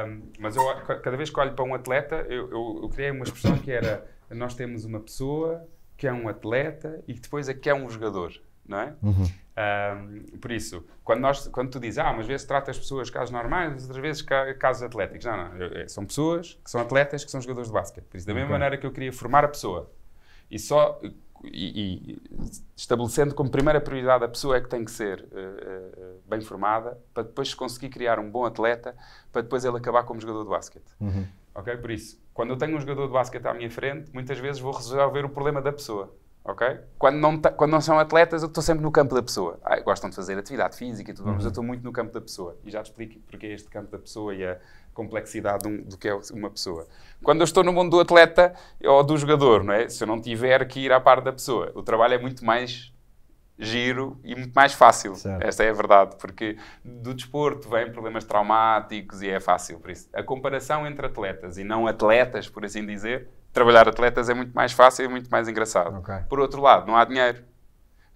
Um, mas eu, cada vez que olho para um atleta, eu, eu, eu criei uma expressão que era nós temos uma pessoa que é um atleta e depois é que é um jogador não é? Uhum. Um, por isso, quando, nós, quando tu dizes, ah, umas vezes trata as pessoas casos normais, outras vezes casos atléticos. Não, não, é, são pessoas que são atletas, que são jogadores de basquete. Por isso, da mesma okay. maneira que eu queria formar a pessoa e só e, e, estabelecendo como primeira prioridade a pessoa é que tem que ser uh, uh, bem formada para depois conseguir criar um bom atleta para depois ele acabar como jogador de basquete. Uhum. Ok? Por isso, quando eu tenho um jogador de basquete à minha frente, muitas vezes vou resolver o problema da pessoa ok? Quando não, quando não são atletas, eu estou sempre no campo da pessoa. Ah, gostam de fazer atividade física e tudo, uhum. mas eu uhum. estou muito no campo da pessoa. E já te explico porque é este campo da pessoa e a complexidade um, do que é uma pessoa. Quando eu estou no mundo do atleta ou do jogador, não é? Se eu não tiver que ir à par da pessoa, o trabalho é muito mais giro e muito mais fácil. Certo. Esta é a verdade, porque do desporto vêm problemas traumáticos e é fácil. Por isso, a comparação entre atletas e não atletas, por assim dizer, trabalhar atletas é muito mais fácil e muito mais engraçado. Okay. Por outro lado, não há dinheiro.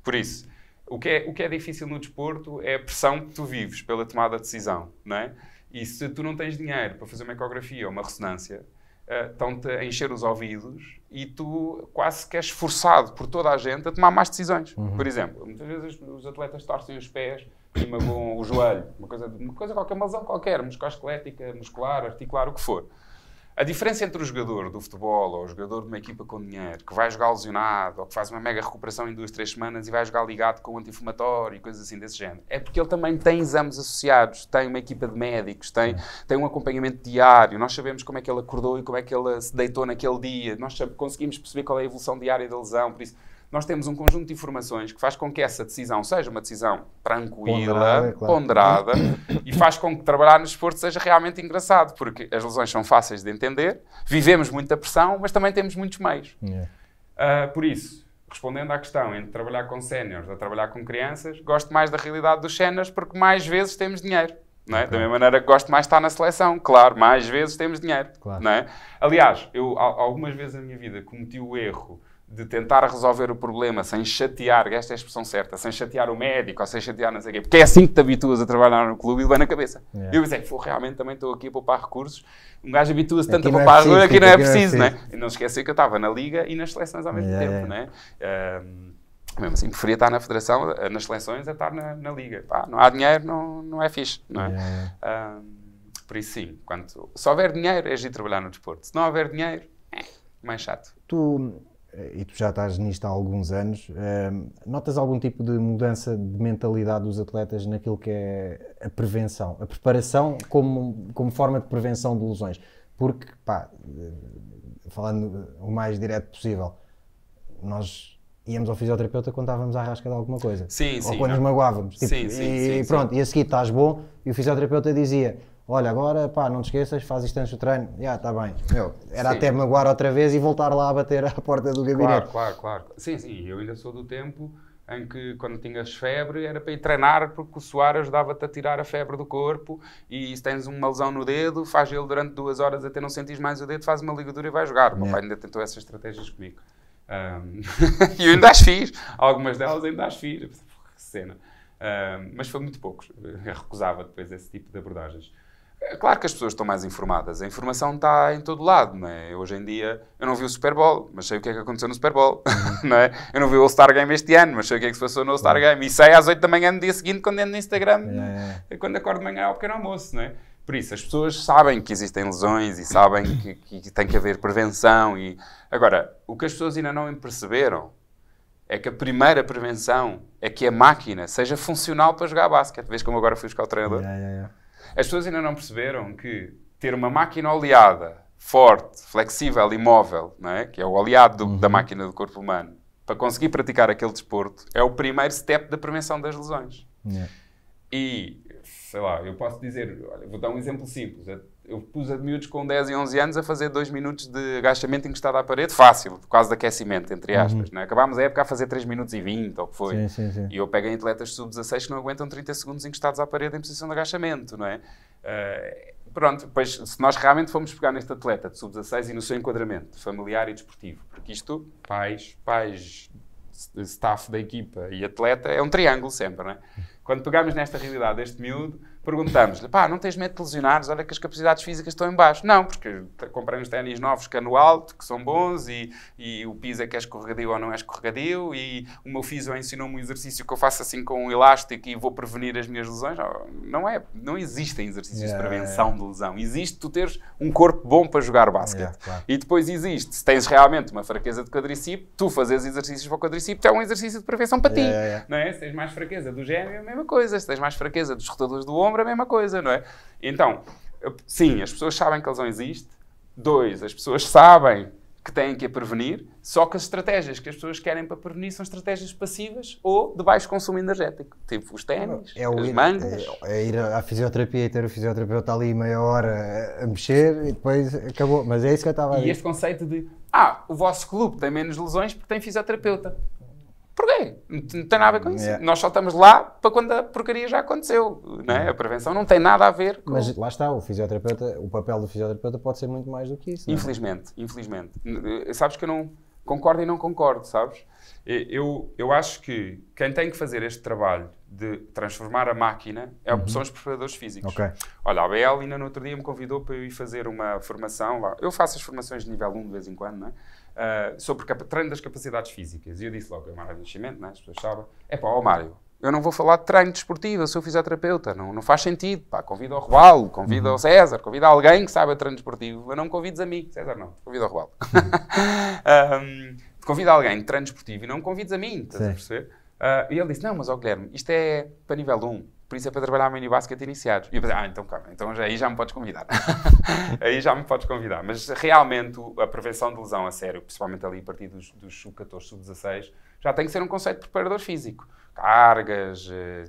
Por isso, o que, é, o que é difícil no desporto é a pressão que tu vives pela tomada de decisão, não é? E se tu não tens dinheiro para fazer uma ecografia ou uma ressonância, uh, estão-te a encher os ouvidos e tu quase que és forçado por toda a gente a tomar mais decisões. Uhum. Por exemplo, muitas vezes os atletas torcem os pés e magoam o joelho, uma coisa, uma coisa qualquer, uma lesão qualquer, musculoesquelética, muscular, articular, o que for. A diferença entre o jogador do futebol ou o jogador de uma equipa com dinheiro, que vai jogar lesionado ou que faz uma mega recuperação em duas, três semanas e vai jogar ligado com um anti-inflamatório e coisas assim desse género, é porque ele também tem exames associados, tem uma equipa de médicos, tem, tem um acompanhamento diário, nós sabemos como é que ele acordou e como é que ele se deitou naquele dia, nós conseguimos perceber qual é a evolução diária da lesão, por isso nós temos um conjunto de informações que faz com que essa decisão seja uma decisão tranquila, ponderada, é claro. e faz com que trabalhar no desporto seja realmente engraçado, porque as lesões são fáceis de entender, vivemos muita pressão, mas também temos muitos meios. Yeah. É. Uh, por isso, respondendo à questão entre trabalhar com séniores ou trabalhar com crianças, gosto mais da realidade dos séniores porque mais vezes temos dinheiro. É? Okay. Da mesma maneira que gosto mais de estar na seleção, claro, mais vezes temos dinheiro. Claro. É? Aliás, eu algumas vezes na minha vida cometi o erro de tentar resolver o problema sem chatear, esta é a expressão certa, sem chatear o médico ou sem chatear não sei o quê, porque é assim que te habituas a trabalhar no clube e vai na cabeça. Yeah. Eu pensei, pô, realmente também estou aqui a poupar recursos, um gajo habitua-se tanto a é poupar recursos, é aqui não é preciso, não é? Né? E não esquecer que eu estava na Liga e nas seleções ao mesmo yeah, tempo, yeah. não é? Um, mesmo assim, preferia estar na federação, eh, nas seleções, a estar na, na Liga. Pá, não há dinheiro, não, não é fixe, não é? Um, por isso sim, quando, se houver dinheiro, é agir trabalhar no desporto. Se não houver dinheiro, é mais chato. Tu e tu já estás nisto há alguns anos, ehm, notas algum tipo de mudança de mentalidade dos atletas naquilo que é a prevenção, a preparação como, como forma de prevenção de lesões? Porque, pá, eh, falando o mais direto possível, nós íamos ao fisioterapeuta quando estávamos à rasca de alguma coisa. Sim, ou sim, quando não? nos magoávamos. Tipo, sim, e, pronto, e a seguir estás bom, e o fisioterapeuta dizia olha, agora, pá, não te esqueças, faz isto treino. Já, yeah, está bem. Meu, era sim. até magoar outra vez e voltar lá a bater à porta do gabinete. Claro, claro, claro. Sim, sim, eu ainda sou do tempo em que quando tinhas febre era para ir treinar porque o suar ajudava-te a tirar a febre do corpo e se tens uma lesão no dedo, faz ele durante duas horas até não sentir mais o dedo, faz uma ligadura e vai jogar. O meu pai é. ainda tentou essas estratégias comigo. Um, e eu ainda as fiz. Algumas delas ainda as fiz. Que cena. Um, mas foi muito poucos. Eu recusava depois esse tipo de abordagens. É claro que as pessoas estão mais informadas. A informação está em todo lado, não é? Hoje em dia, eu não vi o Super Bowl, mas sei o que é que aconteceu no Super Bowl, não é? Eu não vi o All-Star Game este ano, mas sei o que é que se passou no All-Star Game. E sei às 8 da manhã no dia seguinte, quando entro no Instagram, é. quando acordo de manhã ao é pequeno almoço, não é? Por isso, as pessoas sabem que existem lesões e sabem que, que tem que haver prevenção. E... Agora, o que as pessoas ainda não perceberam é que a primeira prevenção é que a máquina seja funcional para jogar basquete. Vês como agora fui buscar o treinador? É, é, é. As pessoas ainda não perceberam que ter uma máquina oleada, forte, flexível e móvel, não é? que é o aliado do, da uhum. máquina do corpo humano, para conseguir praticar aquele desporto, é o primeiro step da prevenção das lesões. Yeah. E, sei lá, eu posso dizer, olha, vou dar um exemplo simples. É eu pus a miúdos com 10 e 11 anos a fazer 2 minutos de agachamento encostado à parede, fácil, por causa de aquecimento, entre uhum. aspas. Uhum. Né? Acabámos a época a fazer 3 minutos e 20, ou o que foi. Sim, sim, sim. E eu peguei atletas sub-16 que não aguentam 30 segundos encostados à parede em posição de agachamento, não é? Uh, pronto, pois se nós realmente formos pegar neste atleta de sub-16 e no seu enquadramento familiar e desportivo, porque isto, pais, pais, staff da equipa e atleta, é um triângulo sempre, não é? Quando pegamos nesta realidade, este miúdo perguntamos-lhe, pá, não tens medo de lesionares? Olha que as capacidades físicas estão em baixo. Não, porque comprei uns ténis novos cano é alto, que são bons, e, e o piso é que é escorregadio ou não é escorregadio, e o meu físico ensinou-me um exercício que eu faço assim com um elástico e vou prevenir as minhas lesões. Não é, não existem exercícios yeah, de prevenção yeah. de lesão. Existe tu teres um corpo bom para jogar basquete. Yeah, claro. E depois existe, se tens realmente uma fraqueza de quadricipto, tu fazes exercícios para o quadricipto é um exercício de prevenção para ti. Não é? Se tens mais fraqueza do gêmeo, a mesma coisa. Se tens mais fraqueza dos rotadores do ombro, ombro a mesma coisa, não é? Então, sim, as pessoas sabem que a lesão existe. Dois, as pessoas sabem que têm que a prevenir, só que as estratégias que as pessoas querem para prevenir são estratégias passivas ou de baixo consumo energético, tipo os ténis, é as ir, mangas. É, é, ir à fisioterapia e ter o fisioterapeuta ali meia hora a mexer e depois acabou. Mas é isso que eu estava a dizer. E este conceito de, ah, o vosso clube tem menos lesões porque tem fisioterapeuta. Porquê? Não tem nada a ver com isso. Yeah. Nós só estamos lá para quando a porcaria já aconteceu. né A prevenção não tem nada a ver com. Mas lá está, o fisioterapeuta, o papel do fisioterapeuta pode ser muito mais do que isso. É? Infelizmente, infelizmente. Eh, sabes que eu não concordo e não concordo, sabes? Eu, eu acho que quem tem que fazer este trabalho de transformar a máquina é, uhum. são os preparadores físicos. Okay. Olha, a Bel ainda no outro dia me convidou para eu ir fazer uma formação lá. Eu faço as formações de nível 1 de vez em quando, não é? uh, sobre treino das capacidades físicas. E eu disse logo, é Mário Nascimento, né? as pessoas sabem. É pá, ó Mário, eu não vou falar de treino desportivo, eu sou fisioterapeuta, não, não faz sentido. Pá, convido ao convida convido ao uhum. César, convido a alguém que saiba treino desportivo. Eu não convides a mim, César não, convido ao Rubalo. um, uhum. convido alguém de treino desportivo e não convides a mim, estás Sim. a perceber? Uh, e ele disse, não, mas ó Guilherme, isto é para nível 1 por isso é para trabalhar no basket iniciados. E eu pensei, ah, então calma, então já, aí já me podes convidar. aí já me podes convidar. Mas realmente a prevenção de lesão a sério, principalmente ali a partir dos, dos sub-14, sub-16, já tem que ser um conceito de preparador físico. Cargas, eh,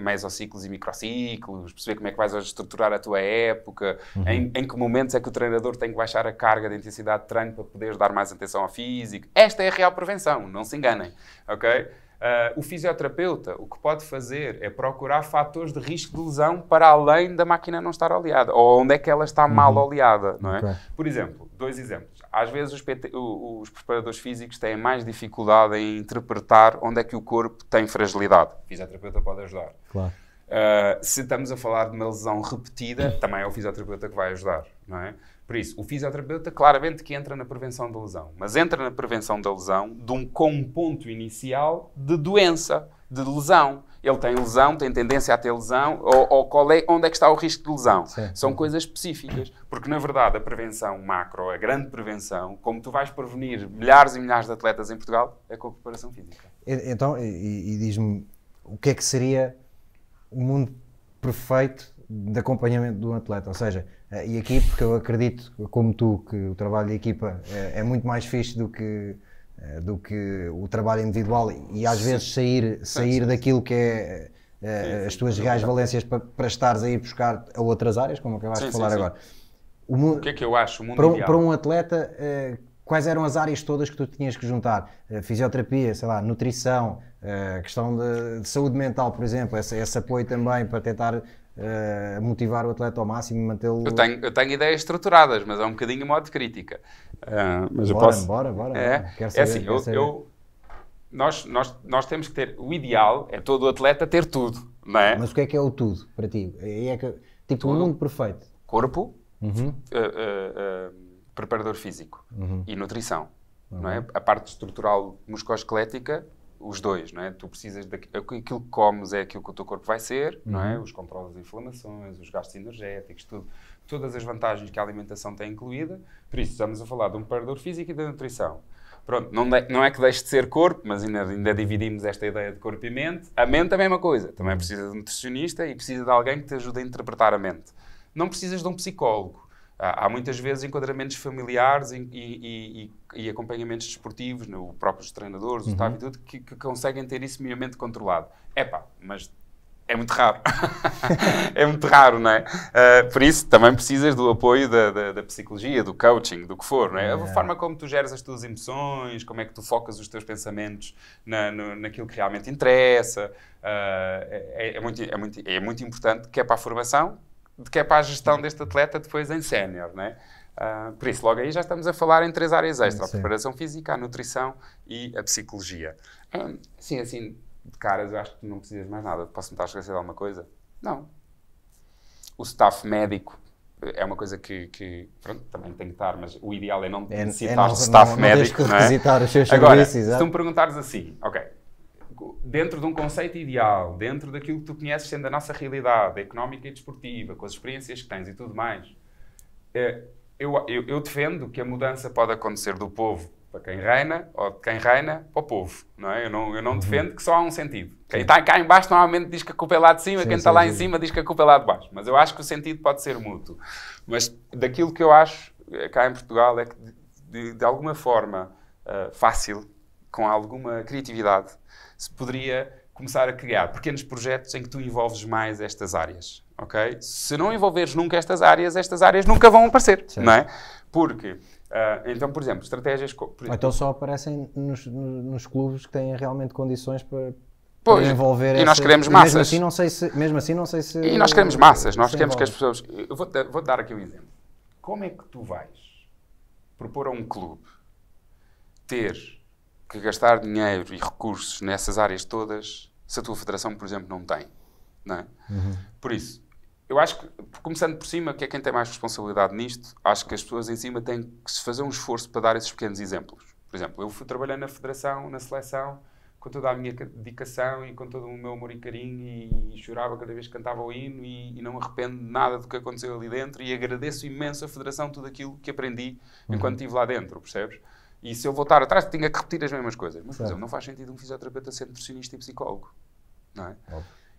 mesociclos e microciclos, perceber como é que vais estruturar a tua época, uhum. em, em que momentos é que o treinador tem que baixar a carga de intensidade de treino para poderes dar mais atenção ao físico. Esta é a real prevenção, não se enganem, ok? Uh, o fisioterapeuta, o que pode fazer é procurar fatores de risco de lesão para além da máquina não estar oleada, ou onde é que ela está uhum. mal oleada, não é? Okay. Por exemplo, dois exemplos. Às vezes os, PT, os, preparadores físicos têm mais dificuldade em interpretar onde é que o corpo tem fragilidade. O fisioterapeuta pode ajudar. Claro. Uh, se estamos a falar de uma lesão repetida, também é o fisioterapeuta que vai ajudar, não é? Por isso, o fisioterapeuta claramente que entra na prevenção da lesão, mas entra na prevenção da lesão de um, com um ponto inicial de doença, de lesão. Ele tem lesão, tem tendência a ter lesão, ou, ou qual é, onde é que está o risco de lesão? Sim. São coisas específicas, porque na verdade a prevenção macro, a grande prevenção, como tu vais prevenir milhares e milhares de atletas em Portugal, é com a preparação física. Então, e, e diz-me, o que é que seria o mundo perfeito de acompanhamento de um atleta? Ou seja, eh, e aqui, porque eu acredito, como tu, que o trabalho de equipa é, é muito mais fixe do que eh, do que o trabalho individual e às vezes sair, sair daquilo que é as tuas reais valências para, para estares a ir buscar a outras áreas, como acabaste de falar sim, agora. Sim. O, mundo, o, que é que eu acho? Para, para, um atleta, quais eram as áreas todas que tu tinhas que juntar? fisioterapia, sei lá, nutrição, questão de, de saúde mental, por exemplo, esse, esse, apoio também para tentar uh, motivar o atleta ao máximo e mantê-lo. Eu tenho, eu tenho ideias estruturadas, mas é um bocadinho modo de crítica. Uh, mas bora, eu posso. Bora, bora, é, bora. É saber, é assim, eu, eu, nós, nós, nós temos que ter. O ideal é todo o atleta ter tudo, não é? Mas o que é que é o tudo para ti? É que, tipo, tudo um mundo perfeito: corpo, uhum. uh, preparador físico uhum. e nutrição. Uhum. Não é? A parte estrutural musculoesquelética os dois, não é? Tu precisas daquilo que comes é aquilo que o teu corpo vai ser, uhum. não é? Uhum. Os controles de inflamações, os gastos energéticos, tudo. Todas as vantagens que a alimentação tem incluída. Por isso, estamos a falar de um perdedor físico e da nutrição. Pronto, não, de, não é que deixe de ser corpo, mas ainda, ainda, dividimos esta ideia de corpo e mente. A mente é a mesma coisa. Também precisa de um nutricionista e precisa de alguém que te ajude a interpretar a mente. Não precisas de um psicólogo Há muitas vezes enquadramentos familiares e, e, e, e acompanhamentos desportivos, no né, os próprios treinadores, uhum. o staff e uhum. tudo, que, que conseguem ter isso minimamente controlado. Epá, mas é muito raro. é muito raro, não é? Uh, por isso, também precisas do apoio da, da, da, psicologia, do coaching, do que for, não é? A forma como tu geras as tuas emoções, como é que tu focas os teus pensamentos na, no, naquilo que realmente interessa, uh, é, é, muito, é, muito, é muito importante, que é para a formação, de que é para a gestão deste atleta depois em sénior, né? Uh, por isso, logo aí já estamos a falar em três áreas extra: sim. a preparação física, a nutrição e a psicologia. Um, sim, assim, de caras, eu acho que não precisas mais nada. Posso-me estar a esquecer de alguma coisa? Não. O staff médico é uma coisa que, que pronto, também tem que estar, mas o ideal é não é, é necessitar é não, staff não, não médico. não é? os seus Agora, serviços, se tu me perguntares assim, ok, dentro de um conceito ideal, dentro daquilo que tu conheces sendo a nossa realidade económica e desportiva, com as experiências que tens e tudo mais, eh, eu, eu, eu defendo que a mudança pode acontecer do povo para quem reina ou de quem reina para o povo. Não é? Eu não, eu não uhum. defendo que só há um sentido. Quem está cá em baixo normalmente diz que a culpa é lá de cima, sim, quem está lá sim. em cima diz que a culpa é lá de baixo. Mas eu acho que o sentido pode ser mútuo. Mas daquilo que eu acho eh, cá em Portugal é que, de, de alguma forma uh, fácil, com alguma criatividade, se poderia começar a criar pequenos projetos em que tu envolves mais estas áreas, ok? Se não envolveres nunca estas áreas, estas áreas nunca vão aparecer, não é? Porque Uh, então, por exemplo, estratégias. Por exemplo, então só aparecem nos, nos, clubes que têm realmente condições para. Pois, envolver e nós queremos massas. Mesmo assim, não sei se, mesmo assim, não sei se. E nós queremos massas, nós queremos envolve. que as pessoas. Vou-te vou dar aqui um exemplo. Como é que tu vais propor a um clube ter que gastar dinheiro e recursos nessas áreas todas se a tua federação, por exemplo, não tem. Não é? uhum. Por isso, eu acho que, começando por cima, que é quem tem mais responsabilidade nisto, acho que as pessoas em cima têm que se fazer um esforço para dar esses pequenos exemplos. Por exemplo, eu fui trabalhar na federação, na seleção, com toda a minha dedicação e com todo o meu amor e carinho e, e chorava cada vez que cantava o hino e, e não me arrependo de nada do que aconteceu ali dentro e agradeço imenso à federação tudo aquilo que aprendi uhum. enquanto estive lá dentro, percebes? E se eu voltar atrás, tinha que repetir as mesmas coisas. Mas, por exemplo, não faz sentido um fisioterapeuta ser nutricionista e psicólogo. Não é?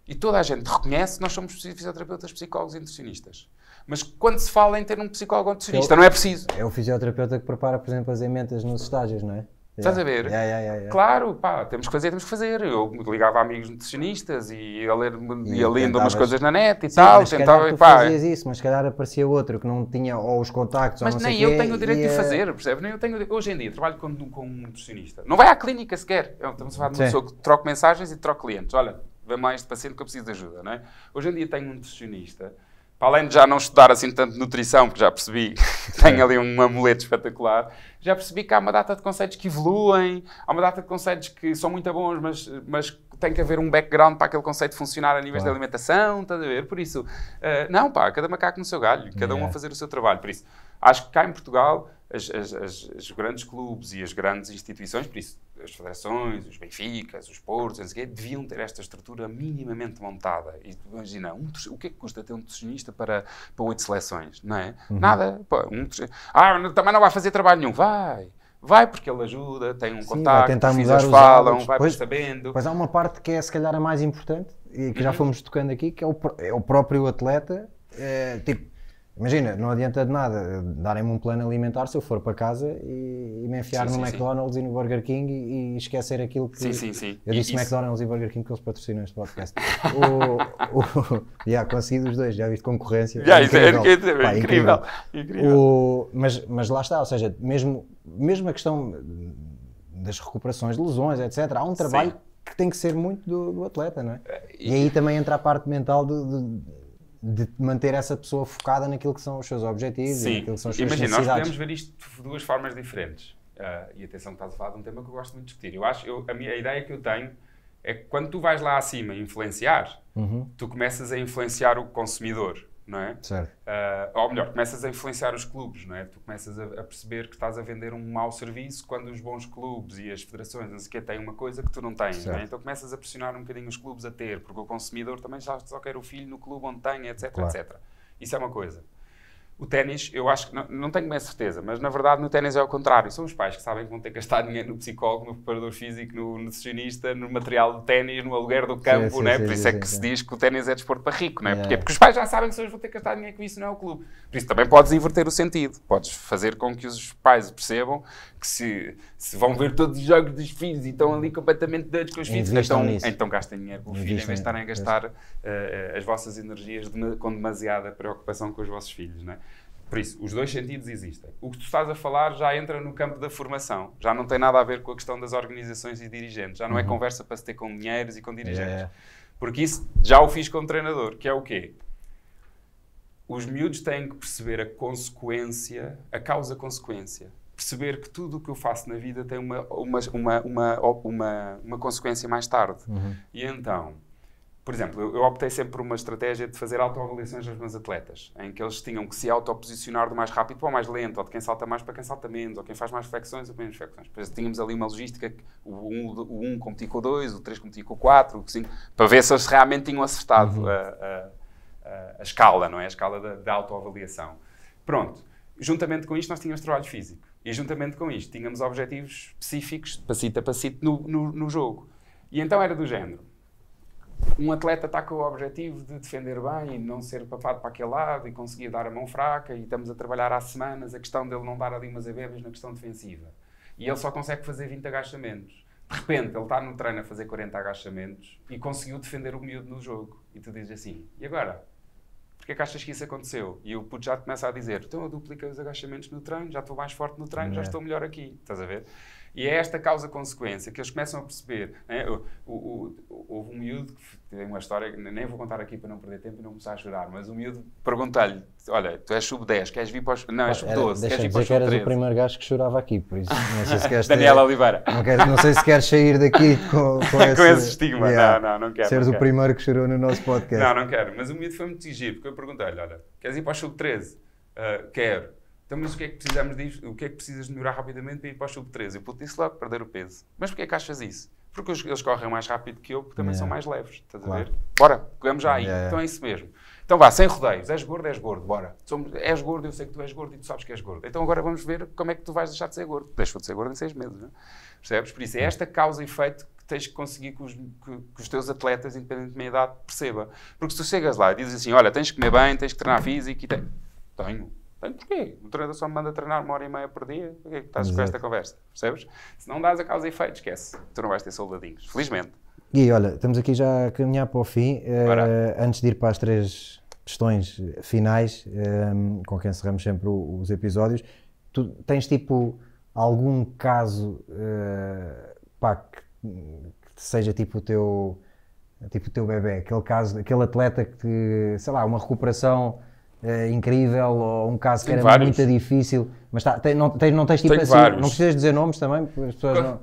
E toda a gente reconhece que nós somos fisioterapeutas, psicólogos e nutricionistas. Mas quando se fala em ter um psicólogo ou nutricionista, é o, não é preciso. É o fisioterapeuta que prepara, por exemplo, as emendas nos estágios, não é? Estás a ver? Yeah, yeah, yeah, claro, pá, temos que fazer, temos que fazer. Eu ligava a amigos nutricionistas e ler e ia lendo umas coisas na net e Sim, tal. Mas tentava, tu pá, fazias isso, mas se calhar aparecia outro que não tinha ou os contactos mas ou não nem eu quê, tenho o direito de fazer, percebes? Nem eu tenho, hoje em dia trabalho com, com um nutricionista. Não vai à clínica sequer. Eu, é estamos a falar de uma Sim. pessoa que troca mensagens e troca clientes. Olha, vem mais de paciente que eu preciso de ajuda, não é? Hoje em dia tenho um nutricionista para além de já não estudar assim tanto nutrição, porque já percebi, tenho ali um amuleto espetacular, já percebi que há uma data de conceitos que evoluem, há uma data de conceitos que são muito bons, mas, mas tem que haver um background para aquele conceito funcionar a níveis da de alimentação, estás a ver? Por isso, uh, não pá, cada macaco no seu galho, cada yeah. um a fazer o seu trabalho. Por isso, acho que cá em Portugal as, as, as, os grandes clubes e as grandes instituições, por isso as federações, os Benficas, os Portos, não sei quê, deviam ter esta estrutura minimamente montada. E, imagina, um, o que é que custa ter um nutricionista para, para oito seleções? Não é? Uhum. Nada. Pô, um, ah, também não vai fazer trabalho nenhum. Vai. Vai porque ele ajuda, tem um Sim, contacto, vai tentar mudar os falam, vai pois, sabendo. Mas há uma parte que é se calhar a mais importante, e que uhum. já fomos tocando aqui, que é o, é o próprio atleta, é, tipo, Imagina, não adianta de nada darem-me um plano alimentar se eu for para casa e, e me enfiar sim, no sim, McDonald's sim. e no Burger King e, e, esquecer aquilo que. Sim, sim, sim. Eu disse Isso. McDonald's e Burger King que eles patrocinam este podcast. o, o, yeah, consegui os dois, já viste concorrência. Yeah, é, é incrível. É, é, é, incrível. incrível. incrível. O, mas, mas lá está, ou seja, mesmo, mesmo a questão das recuperações de lesões, etc., há um trabalho que tem que ser muito do, do atleta, não é? E... e aí também entra a parte mental de, de de manter essa pessoa focada naquilo que são os seus objetivos Sim. e naquilo que são as suas Imagina, nós podemos ver isto de duas formas diferentes. Uh, e atenção, estás a falar de um tema que eu gosto muito de discutir. Eu acho, eu, a, minha, a ideia que eu tenho é que quando tu vais lá acima influenciar, uhum. tu começas a influenciar o consumidor não é? Certo. Uh, ou melhor, começas a influenciar os clubes, não é? Tu começas a, a, perceber que estás a vender um mau serviço quando os bons clubes e as federações, não sequer têm uma coisa que tu não tens, não é? Então começas a pressionar um bocadinho os clubes a ter, porque o consumidor também já só quer o filho no clube onde tem, etc, claro. etc. Isso é uma coisa. O ténis, eu acho que, não, não, tenho bem certeza, mas na verdade no ténis é o contrário. São os pais que sabem que vão ter que gastar dinheiro no psicólogo, no preparador físico, no nutricionista, no material de ténis, no aluguer do campo, sim, sim, né? Sim, por isso é que se diz que o ténis é desporto para rico, né? Yeah. É. Porque os pais já sabem que os vão ter que gastar dinheiro com isso, não é o clube. Por isso também podes inverter o sentido, podes fazer com que os pais percebam que se, se vão ver todos os jogos dos filhos e estão ali completamente doidos com os filhos, então, então gastem dinheiro com o filho, em vez de estarem a é gastar uh, as vossas energias de, com demasiada preocupação com os vossos filhos, né? Por isso, os dois sentidos existem. O que tu estás a falar já entra no campo da formação, já não tem nada a ver com a questão das organizações e dirigentes, já não é uhum. conversa para se ter com dinheiros e com dirigentes. Yeah. Porque isso já o fiz como treinador, que é o quê? Os miúdos têm que perceber a consequência, a causa-consequência. Perceber que tudo o que eu faço na vida tem uma, uma, uma, uma, uma, uma consequência mais tarde. Uhum. E então, por exemplo, eu, optei sempre por uma estratégia de fazer autoavaliações aos meus atletas, em que eles tinham que se autoposicionar do mais rápido para o mais lento, ou de quem salta mais para quem salta menos, ou quem faz mais flexões ou menos flexões. Depois tínhamos ali uma logística, o 1 um, o um competia com o 2, o 3 competia com o 4, o 5, para ver se eles realmente tinham acertado uhum. a, a, a, a, escala, não é? A escala da, da autoavaliação. Pronto. Juntamente com isto, nós tínhamos trabalho físico. E juntamente com isto, tínhamos objetivos específicos, passito a passito, no, no, no jogo. E então era do género um atleta está com o objetivo de defender bem e não ser papado para aquele lado e conseguir dar a mão fraca e estamos a trabalhar há semanas a questão dele não dar ali umas abebas na questão defensiva. E ele só consegue fazer 20 agachamentos. De repente, ele está no treino a fazer 40 agachamentos e conseguiu defender o miúdo no jogo. E tu dizes assim, e agora? Porquê que achas que isso aconteceu? E o puto já te começa a dizer, então eu dupliquei os agachamentos no treino, já estou mais forte no treino, já é. estou melhor aqui. Estás a ver? E é esta causa-consequência que eles começam a perceber. Né? O, o, o, houve um miúdo que tem uma história, nem vou contar aqui para não perder tempo e não começar a chorar, mas o miúdo perguntar lhe Olha, tu és sub-10, queres vir para os. Não, és sub-12, queres vir para que eras o primeiro gajo que chorava aqui, por isso. Não sei se queres. Daniela ter... Oliveira. Não, não, sei se queres sair daqui com, com, esse, com esse estigma. Yeah. Não, não, não quero. Seres não o primeiro que chorou no nosso podcast. Não, não quero. Mas o miúdo foi muito giro, porque eu perguntei-lhe: Olha, queres ir para o sub-13? Uh, ah, quero então, mas o que é que precisamos de, o que é que precisas de melhorar rapidamente para ir para o sub-13? Eu puto isso lá, perder o peso. Mas porquê é que achas isso? Porque eles correm mais rápido que eu, porque também yeah. são mais leves. Estás claro. a ver? Bora, pegamos já aí. Yeah. Então é isso mesmo. Então vá, sem rodeios. És gordo, és gordo, bora. Somos, és gordo, eu sei que tu és gordo e tu sabes que és gordo. Então agora vamos ver como é que tu vais deixar de ser gordo. Deixou de ser gordo em seis meses, não é? Percebes? Por isso é esta causa e efeito que tens que conseguir que os, que, que os teus atletas, independente da minha idade, perceba. Porque se tu chegas lá e dizes assim, olha, tens que comer bem, tens que treinar físico e Tenho Bem, porquê? O treinador só me manda treinar uma hora e meia por dia. Porquê que estás Exato. com esta conversa? Percebes? Se não dás a causa e efeito, esquece. Tu não vais ter soldadinhos. Felizmente. Gui, olha, estamos aqui já a caminhar para o fim. Uh, antes de ir para as três questões finais, um, eh, com quem encerramos sempre o, os episódios, tu tens tipo algum caso uh, pá, que, que seja tipo o teu tipo o teu bebê, aquele caso, aquele atleta que, sei lá, uma recuperação uh, incrível ou um caso que era vários. muito difícil. Mas tá, tem, não, tem, não tens tipo Tem assim, vários. não precisas dizer nomes também, porque as pessoas não,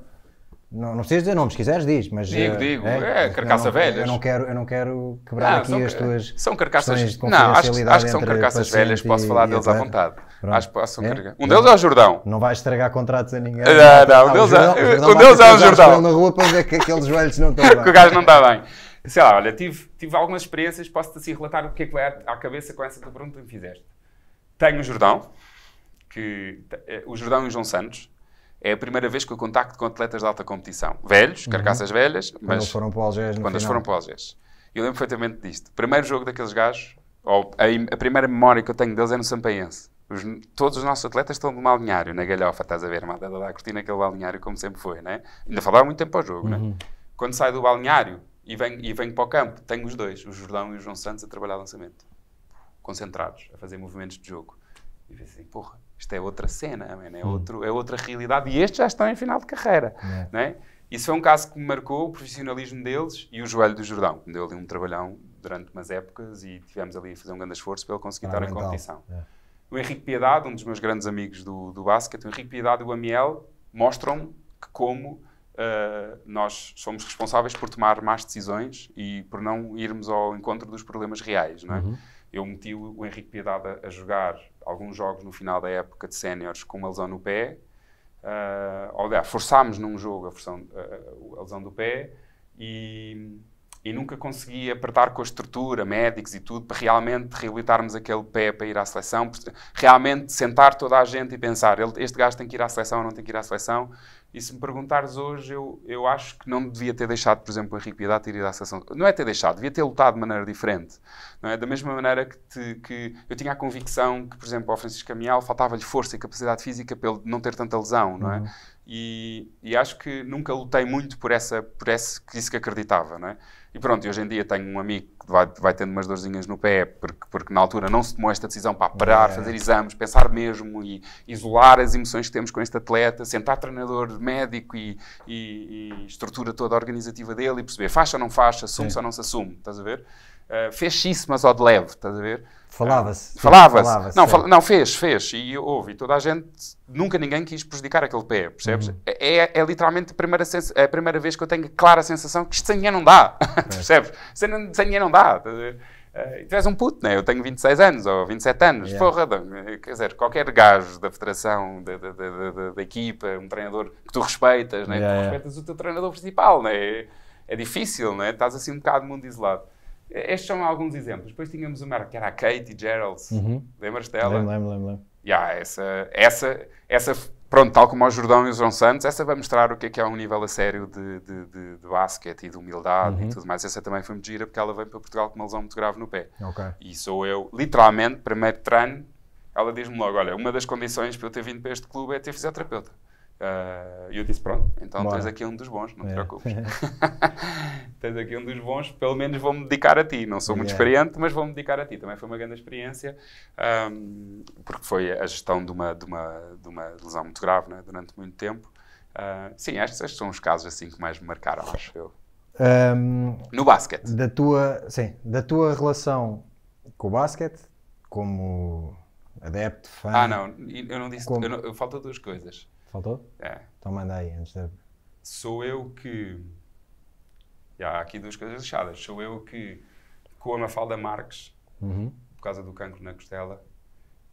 não, não precisas dizer nomes, se quiseres diz, mas... Digo, eh, digo, é, é eu carcaça não, velhas. Eu não quero, eu não quero quebrar Não, ah, aqui são as ca- tuas São questões carcaças. de Não, acho, que- acho que são confidencialidade carcaças entre velhas, paciente posso falar e- e deles à vontade. Pronto. Acho que são É? Um deles é o Jordão. Não vais estragar contratos a ninguém. Não, não, ah, o Deus é-, é- o Deus é um Jordão. na rua para ver que aqueles joelhos não estão bem. que o gajo não está bem sei lá, olha, tive, tive algumas experiências, posso-te assim relatar o que é que vai à, cabeça com essa pergunta que me fizeste. Tenho o Jordão, que, eh, o Jordão e o João Santos, é a primeira vez que eu contacto com atletas de alta competição. Velhos, uhum. carcaças velhas, quando mas... Eles foram para o Algés Quando eles foram para o Algés. Eu lembro perfeitamente disto. Primeiro jogo daqueles gajos, ou a, a primeira memória que eu tenho deles é no Sampaense. Os, todos os nossos atletas estão no balneário, na galhofa, estás a ver, malta, lá curtindo aquele balneário como sempre foi, né? Ainda falava muito tempo ao jogo, né? uhum. né? Quando sai do balneário, e venho, e venho para o campo. Tenho os dois, o Jordão e o João Santos, a trabalhar lançamento, concentrados, a fazer movimentos de jogo. E vejo assim, porra, isto é outra cena, man, é, hum. outro, é outra realidade. E estes já estão em final de carreira. É. Não é? Isso foi um caso que me marcou, o profissionalismo deles e o joelho do Jordão, que me deu ali um trabalhão durante umas épocas e tivemos ali a fazer um grande esforço para ele conseguir ah, estar mental. em competição. É. O Henrique Piedade, um dos meus grandes amigos do, do basquete, o Henrique Piedade e o Amiel mostram que como uh, nós somos responsáveis por tomar más decisões e por não irmos ao encontro dos problemas reais, não é? Uhum. Eu meti o Henrique Piedade a jogar alguns jogos no final da época de séniores com uma lesão no pé. Uh, aliás, forçámos num jogo a, uh, a lesão do pé e e nunca consegui apertar com a estrutura, médicos e tudo, para realmente reabilitarmos aquele pé para ir à seleção, realmente sentar toda a gente e pensar, este gajo tem que ir à seleção ou não tem que ir à seleção. E se me perguntares hoje, eu, eu acho que não devia ter deixado, por exemplo, o Henrique Piedade ir à seleção. Não é ter deixado, devia ter lutado de maneira diferente. Não é? Da mesma maneira que, te, que eu tinha a convicção que, por exemplo, ao Francisco Amial faltava-lhe força e capacidade física pelo não ter tanta lesão, não é? Uhum. E, e, acho que nunca lutei muito por, essa, por esse, isso que acreditava, né? E pronto, hoje em dia tenho um amigo que vai, vai tendo umas dorzinhas no pé, porque, porque na altura não se tomou esta decisão para parar, é. fazer exames, pensar mesmo e isolar as emoções que temos com este atleta, sentar treinador, médico e, e, e estrutura toda organizativa dele e perceber faixa ou não faixa, assume ou não se assume, estás a ver? Eh, fez fez mas ao de leve, estás a ver? Falava-se. Ah, falava-se. Falava não, fal não, fez, fez. E houve. E toda a gente, nunca ninguém quis prejudicar aquele pé, percebes? Uhum. É, é, é literalmente a primeira, a primeira vez que eu tenho clara sensação que isto sem dinheiro não dá, é. percebes? Sem, sem dinheiro não dá, estás a ver? Eh, tu és um puto, né? Eu tenho 26 anos ou 27 anos. Yeah. Porra, eh, quer dizer, qualquer gajo da federação, da, da, da, da equipa, um treinador que tu respeitas, né? Yeah. Tu respeitas o teu treinador principal, né? É, é difícil, né? Estás assim um bocado mundo isolado. Estes são alguns exemplos. Depois tínhamos uma que era a Katie Geralds. Uhum. Lembras dela? Lembro, lembro, lembro. Yeah, essa, essa, essa, pronto, tal como o Jordão e o João Santos, essa vai mostrar o que é que é um nível a sério de, de, de, de basquete e de humildade uhum. e tudo mais. Essa também foi muito gira porque ela veio para Portugal com uma lesão muito grave no pé. Okay. E sou eu, literalmente, primeiro treino, ela diz-me logo, olha, uma das condições para eu ter vindo para este clube é ter fisioterapeuta. Uh, eu disse: Pronto, então Bora. tens aqui um dos bons, não te é. preocupes. tens aqui um dos bons, pelo menos vou-me dedicar a ti. Não sou muito yeah. experiente, mas vou-me dedicar a ti. Também foi uma grande experiência, um, porque foi a gestão de uma, de uma, de uma lesão muito grave né, durante muito tempo. Uh, sim, estes, estes, são os casos assim que mais me marcaram, acho eu. Um, no basquete. Da tua, sim, da tua relação com o basquete, como adepto, fã. Ah, não, eu não disse. Como... Eu não, falta duas coisas. Faltou? É. Então manda aí, antes de... Sou eu que... Já, há aqui duas coisas fechadas. Sou eu que, com a Mafalda Marques, uhum. por causa do cancro na costela,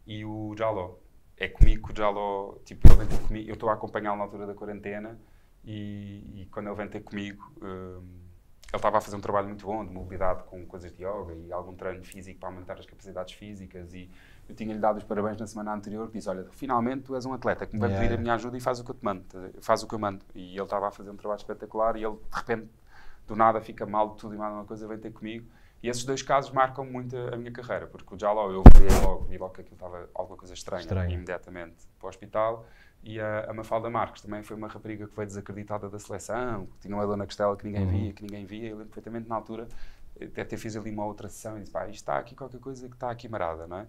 e o Jaló. É comigo que o Jaló, tipo, ele vem ter comigo, eu estou a acompanhá-lo na altura da quarentena, e, e quando ele vem ter comigo, hum, ele estava a fazer um trabalho muito bom de mobilidade com coisas de yoga e algum treino físico para aumentar as capacidades físicas e eu tinha-lhe dado os parabéns na semana anterior, disse, olha, finalmente tu és um atleta que me vai yeah. pedir a minha ajuda e faz o que eu te mando, tá faz o que eu mando. E ele estava a fazer um trabalho espetacular e ele, de repente, do nada fica mal de tudo e mais uma coisa, vem ter comigo. E esses dois casos marcam muito a, minha carreira, porque o Jaló eu vi logo, vi logo que aquilo estava alguma coisa estranha, imediatamente para o hospital. E a, a, Mafalda Marques também foi uma rapariga que foi desacreditada da seleção, que tinha uma Dona Costela que ninguém uhum. via, que ninguém via. Eu lembro perfeitamente na altura, eh, até ter fiz ali uma outra sessão e disse: pá, isto está aqui qualquer coisa que está aqui marada, não é?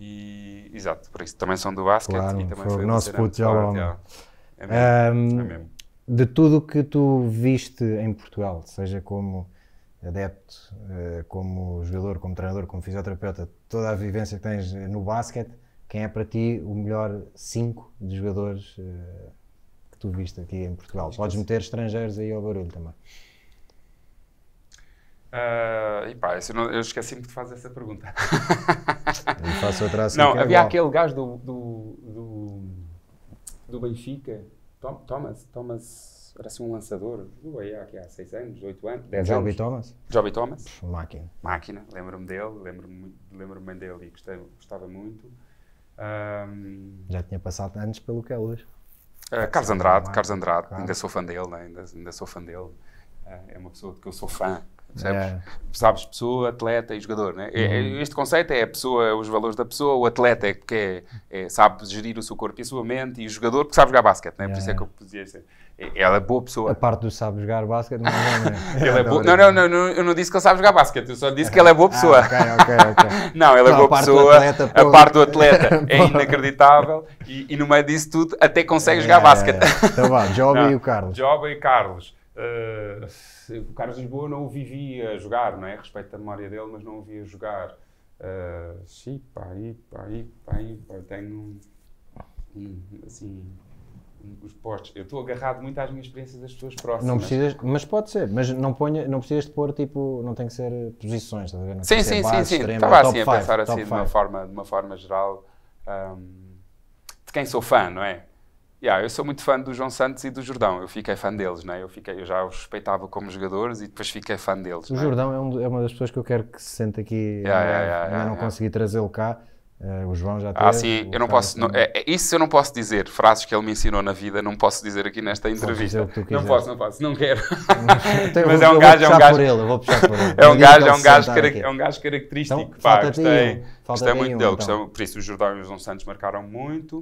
E, exato, por isso também são do basquete claro, e também foi, foi o nosso puto claro, é um, é, é mesmo. De tudo o que tu viste em Portugal, seja como adepto, eh, como jogador, como treinador, como fisioterapeuta, toda a vivência que tens no basquete, quem é para ti o melhor 5 de jogadores eh, que tu viste aqui em Portugal? Podes meter estrangeiros aí ao barulho também. Uh, e pá, eu, eu esqueci-me de fazer essa pergunta. faço outra assim. Não, é havia é aquele gajo do, do, do, do Benfica, Tom, Thomas, Thomas, era assim um lançador, do aí há, 6 anos, 8 anos, 10 Joby Thomas? Joby Thomas. Pff, máquina. Máquina, lembro-me dele, lembro-me lembro dele e gostei, gostava muito. Um, Já tinha passado anos pelo que é hoje. Uh, Carlos Andrade, Carlos Andrade, claro. ainda sou fã dele, né? ainda, ainda sou fã dele. Uh, é uma pessoa de que eu sou fã. É. Sabes, pessoa, atleta e jogador. Né? É, uhum. É, este conceito é a pessoa, os valores da pessoa, o atleta é que é, é, sabe gerir o seu corpo e a sua mente, e o jogador que sabe jogar basquete. Né? Por isso é que eu podia dizer. Ela é boa pessoa. A parte do sabe jogar basquete não é, ele é Não, não, não, eu não disse que ele sabe jogar basquete, eu só disse que ele é boa ah, pessoa. Ah, não, ele é boa a pessoa. Atleta, a parte do atleta é inacreditável e, e, no meio disso tudo até consegue jogar basquete. Então vá, Job e o Carlos. Job e Carlos. Ah, o Carlos Lisboa não o vivia jogar, não é? Respeito a memória dele, mas não o via jogar. Uh, ah, pá, ipa, ipa, ipa. Tenho um, assim os postos. Eu estou agarrado muito às minhas experiências das pessoas próximas. Não precisas, mas pode ser, mas não ponha, não precisas de pôr tipo, não tem que ser posições, estás a ver? Não sim, sim, sim, sim, Estava é assim a five, pensar assim de uma forma, de uma forma geral, um, ah, de quem sou fã, não é? Yeah, eu sou muito fã do João Santos e do Jordão. Eu fiquei fã deles, né? eu, fiquei, eu já os respeitava como jogadores e depois fiquei fã deles. O né? Jordão é, um, é, uma das pessoas que eu quero que se sente aqui. Yeah, yeah, yeah não consegui trazê-lo cá. Uh, o João já ah, teve. Ah, sim, eu não posso. Não, é, é, isso eu não posso dizer. Frases que ele me ensinou na vida, não posso dizer aqui nesta entrevista. Não posso, não posso, não quero. Então mas vou, é um gajo, é um gajo. Ele, vou puxar por ele. É um gajo, é um gajo, é um gajo característico. Então, pá, gostei, gostei muito um, dele. Então. Gostei, por isso, o Jordão e o João Santos marcaram muito.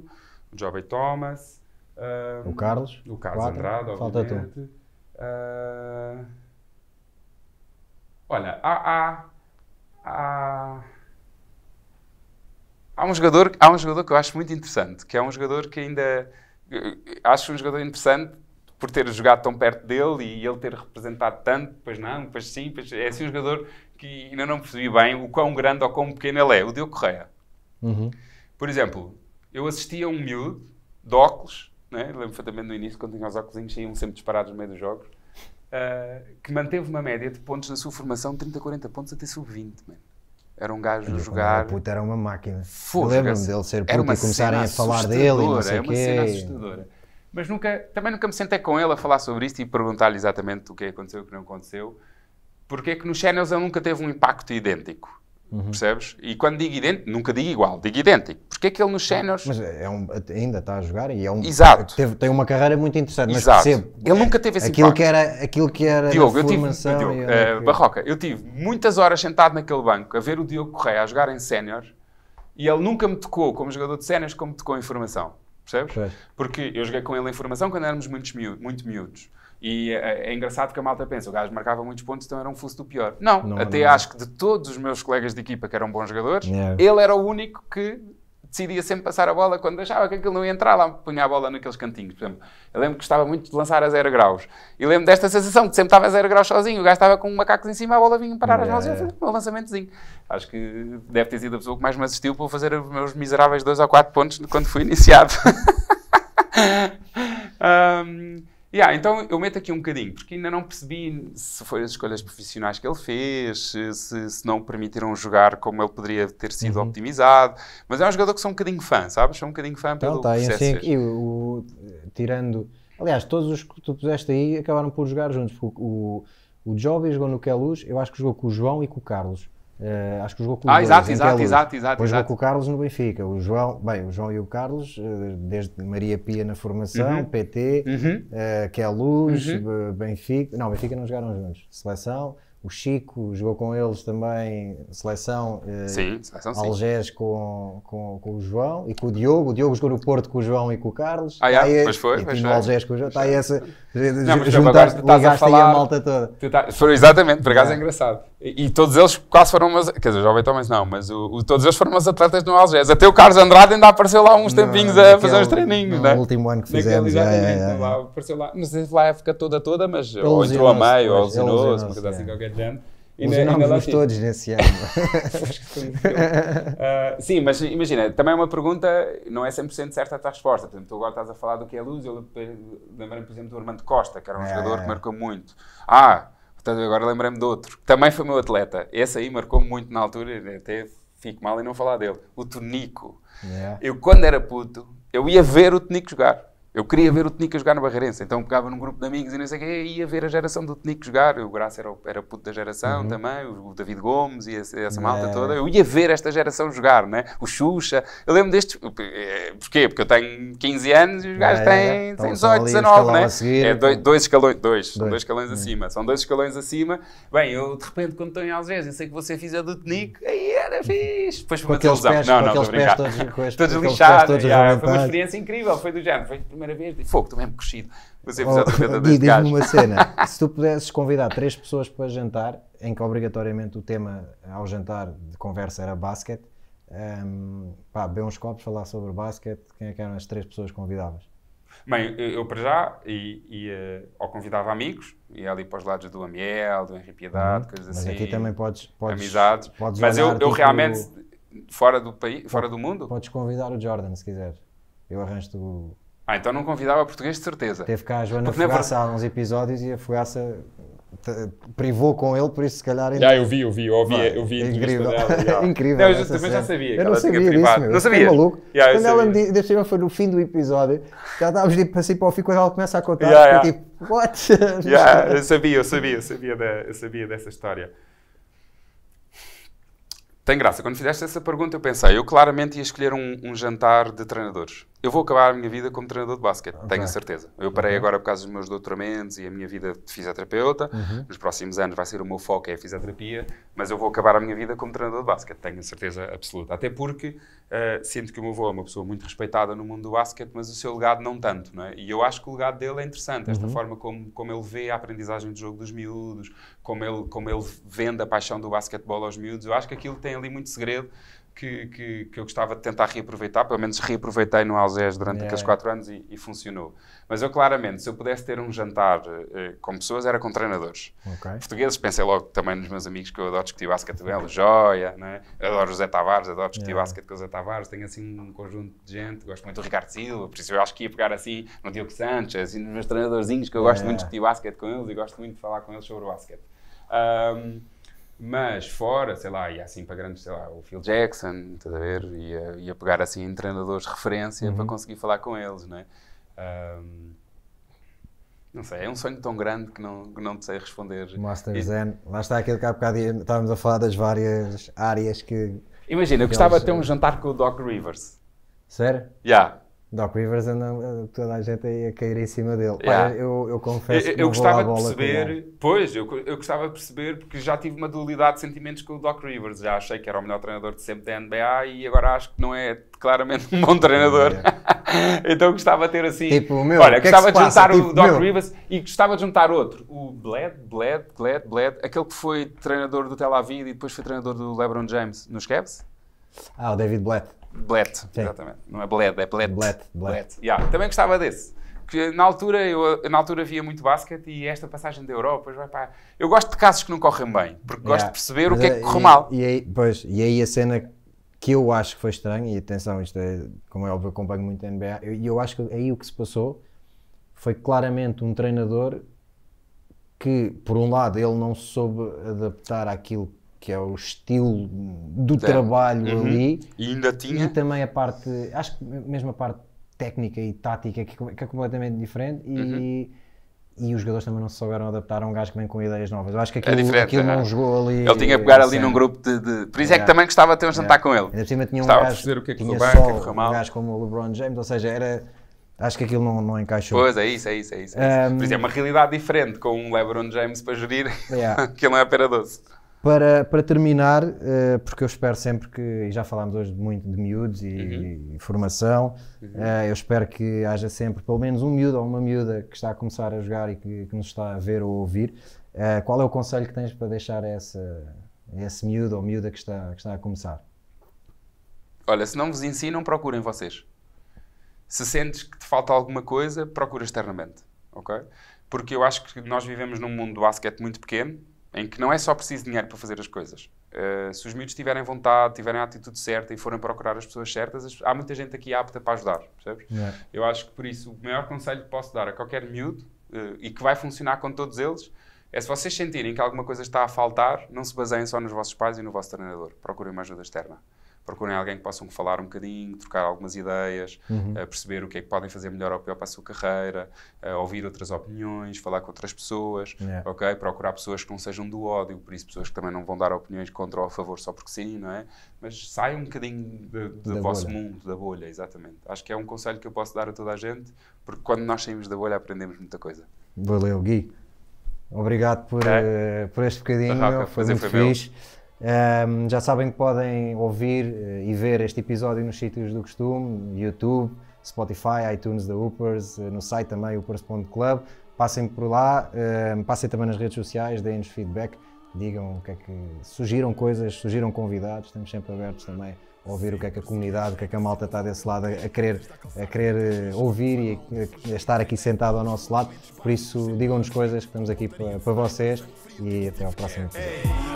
O Joby Thomas. Um, o Carlos. O Carlos quatro. Andrade, obviamente. Falta tu. Uh, olha, há, há, há, há, um jogador, há um jogador que eu acho muito interessante, que é um jogador que ainda... Acho um jogador interessante por ter jogado tão perto dele e ele ter representado tanto, pois não, depois sim, pois é assim um jogador que ainda não percebi bem o quão grande ou quão pequeno ele é, o Diogo Correia. Uhum. Por exemplo, eu assisti a um miúdo de óculos né? Lembro também no início, quando tinha os óculos, iam sempre disparados no meio dos jogos. Uh, que manteve uma média de pontos na sua formação de 30, 40 pontos até sub-20, Era um gajo a jogar. Puto, era uma máquina. Lembro-me dele ser puto e começarem a falar dele não sei o quê. Era uma cena assustadora. Mas nunca, também nunca me sentei com ele a falar sobre isto e perguntar-lhe exatamente o que aconteceu e o que não aconteceu. Porque é que nos Channels ele nunca teve um impacto idêntico. Uhum. Percebes? E quando digo idêntico, nunca digo igual, digo idêntico. Porque é que ele nos séniores. Mas é um, ainda está a jogar e é um. Exato. Teve, tem uma carreira muito interessante, mas Exato. percebo. Ele nunca teve esse aquilo que era Aquilo que era. Diogo, eu tive. Diogo, uh, Barroca, eu tive muitas horas sentado naquele banco a ver o Diogo Correia a jogar em sénior e ele nunca me tocou como jogador de séniores como me tocou em formação. Percebes? Pois. Porque eu joguei com ele em formação quando éramos muito miúdos, muito miúdos. E é, é, engraçado que a malta pensa, o gajo marcava muitos pontos, então era um fluxo do pior. Não, não até não. acho que de todos os meus colegas de equipa que eram bons jogadores, yeah. É. ele era o único que decidia sempre passar a bola quando achava que aquilo não ia entrar lá, punha a bola naqueles cantinhos, por exemplo. Eu lembro que gostava muito de lançar a zero graus. E lembro desta sensação de que sempre estava a zero graus sozinho, o gajo estava com um macaco em cima, a bola vinha parar yeah. as é. mãos e eu um lançamentozinho. Acho que deve ter sido a pessoa que mais me assistiu para fazer os meus miseráveis dois ou quatro pontos quando fui iniciado. um, Yeah, então eu meto aqui um bocadinho, porque ainda não percebi se foram as escolhas profissionais que ele fez, se, se não permitiram jogar como ele poderia ter sido uhum. optimizado, mas é um jogador que sou um bocadinho fã, sabes? Sou um bocadinho fã então, tá, processo. Assim, e o, tirando, aliás, todos os que tu puseste aí acabaram por jogar juntos, o, o Jovi jogou no Queluz, eu acho que jogou com o João e com o Carlos. Uh, acho que jogou com o Ah, exato, dois, exato, exato, exato. Depois exato. jogou com o Carlos no Benfica. O João, bem, o João e o Carlos, eh, desde Maria Pia na formação, uhum. PT, uhum. Uh, Queluz, uhum. Benfica. Não, Benfica não jogaram juntos. Seleção o Chico jogou com eles também, seleção, eh, sim, seleção Algés sim. Com, com, com o João e com o Diogo. O Diogo jogou no Porto com o João e com o Carlos. Ah, já, é, foi. E pois foi. Algés com o João. Está aí essa. Não, juntaste, a falar, aí a malta toda. Tá, foi, exatamente, por acaso é. é engraçado. E, e, todos eles quase foram umas. Quer dizer, o Jovem Thomas não, mas o, o, todos eles foram umas atletas no Algés. Até o Carlos Andrade ainda apareceu lá uns tempinhos no, a naquele, fazer uns treininhos. No né? último ano que fizemos. Naquele, é, exatamente, é, é, é. Lá, apareceu lá. Não sei se lá é a época toda, toda, mas. Ou entrou a meio, ou alucinou-se, uma coisa é. assim qualquer. E Os na, nomes todos nesse ano. uh, ah, sim, mas imagina, também é uma pergunta, não é 100% certa a tua resposta. Por exemplo, tu agora estás a falar do que é luz, eu lembrei-me, por exemplo, do Armando Costa, que era um é, jogador que marcou muito. Ah, agora lembrei-me de outro, que também foi meu atleta. Esse aí marcou muito na altura, até fico mal em não falar dele. O Tonico. É. Eu, quando era puto, eu ia ver o Tonico jogar. Eu queria ver o Tenico jogar no Barreirense, então pegava num grupo de amigos e não sei o quê, ia ver a geração do Tenico jogar. O Graça era, era puto da geração uhum. também, o David Gomes e essa, essa malta é. toda. Eu ia ver esta geração jogar, né? O Xuxa. Eu lembro destes. Eh, porquê? Porque eu tenho 15 anos e os é, gajos é, é, têm, têm 18, 19, né? Seguir, é dois, dois, escalões, dois, dois. dois escalões acima. São dois escalões acima. Bem, eu de repente, quando estou em Algés e sei que você é fizer do Tenico, hum. aí era hum. fixe. Depois foi uma televisão. Não, não, estou a brincar. Todos, todos lixados. foi uma experiência incrível, foi do género. Foi primeira vez, disse, fogo, estou mesmo é crescido. Fazer é oh, diz-me uma cena. Se tu pudesses convidar três pessoas para jantar, em que obrigatoriamente o tema ao jantar de conversa era basquete, um, ehm, pá, beber uns copos, falar sobre basquete, quem é que eram as três pessoas convidavas? Bem, eu para já ia, ou convidava amigos, ia ali para os lados do Amiel, do Henri Piedade, uhum. coisas mas assim. Mas aqui também podes, podes amizades. Podes mas eu, eu tipo, realmente, fora do país, fora do mundo. Podes convidar o Jordan se quiseres. Eu arranjo-te o, ah, então não convidava português de certeza. Teve cá a Joana Porque é Fogaça verdade... há uns episódios e a Fugaça privou com ele, por isso se calhar... Ainda... Já, eu vi, eu vi, eu vi, é? eu vi incrível. Dela, incrível. Não, é? eu também já sabia eu não sabia tinha privado. Isso, não sabia? maluco. Yeah, Quando ela sabia. me disse, foi no fim do episódio, já estávamos tipo assim para o fim, quando ela começa a contar, yeah, yeah. tipo, what? Yeah, eu sabia, eu sabia, eu sabia, eu sabia dessa história. Tem graça, quando fizeste essa pergunta eu pensei, eu claramente ia escolher um, um jantar de treinadores eu vou acabar a minha vida como treinador de basquete, okay. tenho a certeza. Eu parei agora por causa dos meus doutoramentos e a minha vida de fisioterapeuta. Uhum. Nos próximos anos vai ser o meu foco é a fisioterapia, mas eu vou acabar a minha vida como treinador de basquete, tenho a certeza absoluta. Até porque uh, sinto que o meu avô é uma pessoa muito respeitada no mundo do basquete, mas o seu legado não tanto, não é? E eu acho que o legado dele é interessante, esta uhum. forma como, como ele vê a aprendizagem do jogo dos miúdos, como ele, como ele vende a paixão do basquetebol aos miúdos. Eu acho que aquilo tem ali muito segredo que, que, que, eu gostava de tentar reaproveitar, pelo menos reaproveitei no Alzés durante yeah. aqueles quatro anos e, e, funcionou. Mas eu claramente, se eu pudesse ter um jantar eh, com pessoas, era com treinadores. Okay. Portugueses, pensei logo também nos meus amigos que eu adoro discutir basquete, é? o Joia, né? adoro José Tavares, adoro discutir yeah. basquete com José Tavares, tenho assim um conjunto de gente, gosto muito do Ricardo Silva, por isso eu acho que ia pegar assim no Diogo Sanchez e nos meus treinadorzinhos que eu gosto muito de discutir basquete com eles e gosto muito de falar com eles sobre o basquete. Um, mas fora, sei lá, ia assim para grandes, sei lá, o Phil Jackson, estás a ver? Ia, ia pegar assim em treinadores de referência uhum. para conseguir falar com eles, não é? Um, não sei, é um sonho tão grande que não, que não te sei responder. Master e... Zen, lá está aquele que há bocado estávamos a falar das várias áreas que. Imagina, eu gostava de ter um eh, jantar com o Doc Rivers. Sério? Já. Yeah. Doc Rivers anda toda a gente a cair em cima dele. Yeah. Pá, eu, eu, confesso eu, que eu gostava de perceber, pois, eu, eu gostava de perceber porque já tive uma dualidade de sentimentos com o Doc Rivers. Já achei que era o melhor treinador de sempre da NBA e agora acho que não é claramente um bom treinador. então gostava de ter assim. Tipo, meu, olha, é gostava é de juntar o tipo, Doc meu. Rivers e gostava de juntar outro, o Bled, Bled, Bled, Bled, aquele que foi treinador do Tel Aviv e depois foi treinador do LeBron James nos Cavs. Ah, o David Bled. Blet, exatamente. Não é Bled, é Blet. Blet, Blet. Yeah. Também gostava desse. Que na altura, eu, na altura via muito basquete e esta passagem da Europa, vai para... eu gosto de casos que não correm bem, porque yeah. gosto de perceber Mas o que é que corre mal. E aí, pois, e aí a cena que eu acho que foi estranha e atenção, isto é, como é óbvio, eu acompanho muito a NBA, e eu, eu, acho que aí o que se passou foi claramente um treinador que, por um lado, ele não soube adaptar aquilo que é o estilo do trabalho uhum. ali. E ainda tinha. E também a parte, acho que mesmo a parte técnica e tática, que, é que é completamente diferente. E, uhum. e os jogadores também não se souberam adaptar a um gajo que vem com ideias novas. Eu acho que é aquilo, é aquilo não jogou ali. Ele tinha que pegar ali num grupo de. de... Por isso é. é que também gostava de ter um jantar com ele. Ainda por cima tinha um Estava a fazer o que é que tinha bem, só, que é um gajo como o LeBron James, ou seja, era. Acho que aquilo não, não encaixou. Pois, é isso, é isso, é isso. Um... Por isso é uma realidade diferente com um LeBron James para gerir, yeah. que ele não é pera doce. Para, para terminar, uh, porque eu espero sempre que, e já falámos hoje muito de miúdos e, uhum. e formação, uh, eu espero que haja sempre pelo menos um miúdo ou uma miúda que está a começar a jogar e que, que nos está a ver ou a ouvir. Uh, qual é o conselho que tens para deixar a, essa, esse miúdo ou miúda que está, que está a começar? Olha, se não vos ensinam, procurem vocês. Se sentes que te falta alguma coisa, procura externamente, ok? Porque eu acho que nós vivemos num mundo do basquete muito pequeno em que não é só preciso dinheiro para fazer as coisas. Uh, se os miúdos tiverem vontade, tiverem a atitude certa e forem procurar as pessoas certas, as, há muita gente aqui apta para ajudar, percebes? Yeah. Eu acho que por isso o maior conselho que posso dar a qualquer miúdo, uh, e que vai funcionar com todos eles, é se vocês sentirem que alguma coisa está a faltar, não se baseiem só nos vossos pais e no vosso treinador. Procurem uma ajuda externa procurem alguém que possam falar um bocadinho, trocar algumas ideias, uhum. uh, perceber o que é que podem fazer melhor ou pior para a sua carreira, uh, ouvir outras opiniões, falar com outras pessoas, yeah. ok? Procurar pessoas que não sejam do ódio, por isso pessoas que também não vão dar opiniões contra ou a favor só porque sim, não é? Mas saiam um bocadinho do vosso bolha. mundo, da bolha, exatamente. Acho que é um conselho que eu posso dar a toda a gente, porque quando nós saímos da bolha aprendemos muita coisa. Valeu, Gui. Obrigado por, é. uh, por este bocadinho, foi muito foi fixe. Meu. Um, já sabem que podem ouvir eh, e ver este episódio nos sítios do costume, YouTube, Spotify, iTunes da Hoopers eh, no site também Hoopers.club. Passem por lá, um, passem também nas redes sociais, deem-nos feedback, digam o que é que sugiram coisas, sugiram convidados, estamos sempre abertos também a ouvir o que é que a comunidade, o que é que a malta está desse lado a querer, a querer eh, ouvir e a estar aqui sentado ao nosso lado. Por isso, digam-nos coisas que estamos aqui para, para vocês e até ao próximo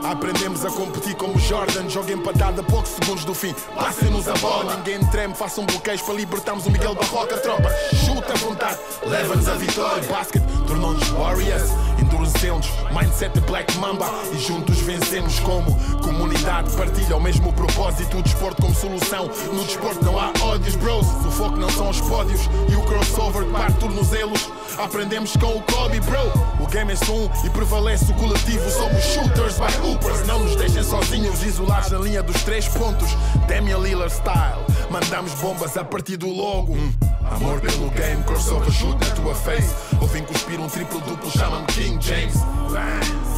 Aprendemos a competir como Jordan. Joga empatada a poucos segundos do fim. Passem-nos a bola, ninguém treme. Façam bloqueios para libertarmos o Miguel Barroca. Tropa, chuta à vontade, leva-nos à vitória. Basket tornou-nos Warriors, endurecemos. Mindset Black Mamba e juntos vencemos como comunidade. Partilha o mesmo propósito. O desporto como solução. No desporto não há ódios, bros. O foco não são os pódios e o crossover que parte tornozelos. Aprendemos com o Kobe, bro. O game é só um e prevalece o coletivo. Somos shooters by hoopers. Não nos deixem sozinhos, isolados na linha dos três pontos. Damian Lillard style. Mandamos bombas a partir do logo. Hum. Amor pelo game, crossover shoot na tua face. Ouvem cuspir um triplo duplo, chama-me King James.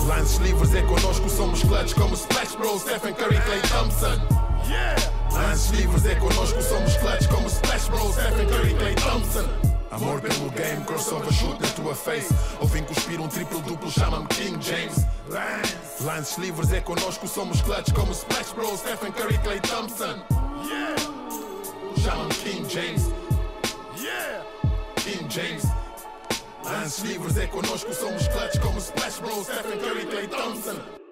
Lances livres é connosco, somos clutch como Splash Bros, Stephen Curry, Clay Thompson. Lances livres é connosco, somos clutch como Splash Bros, Stephen Curry, Clay Thompson. Amor pelo game, crossover shoot na tua face. Ouvem cuspir um triplo duplo, chama-me King James. Lance. Lances livres é connosco, somos clutch como Splash Bros, Stephen Curry, Clay Thompson. Yeah. Chama-me King James. Yeah. King James. Lance livres é connosco, somos clutch como Splash Bros, Stephen Curry, Clay Thompson.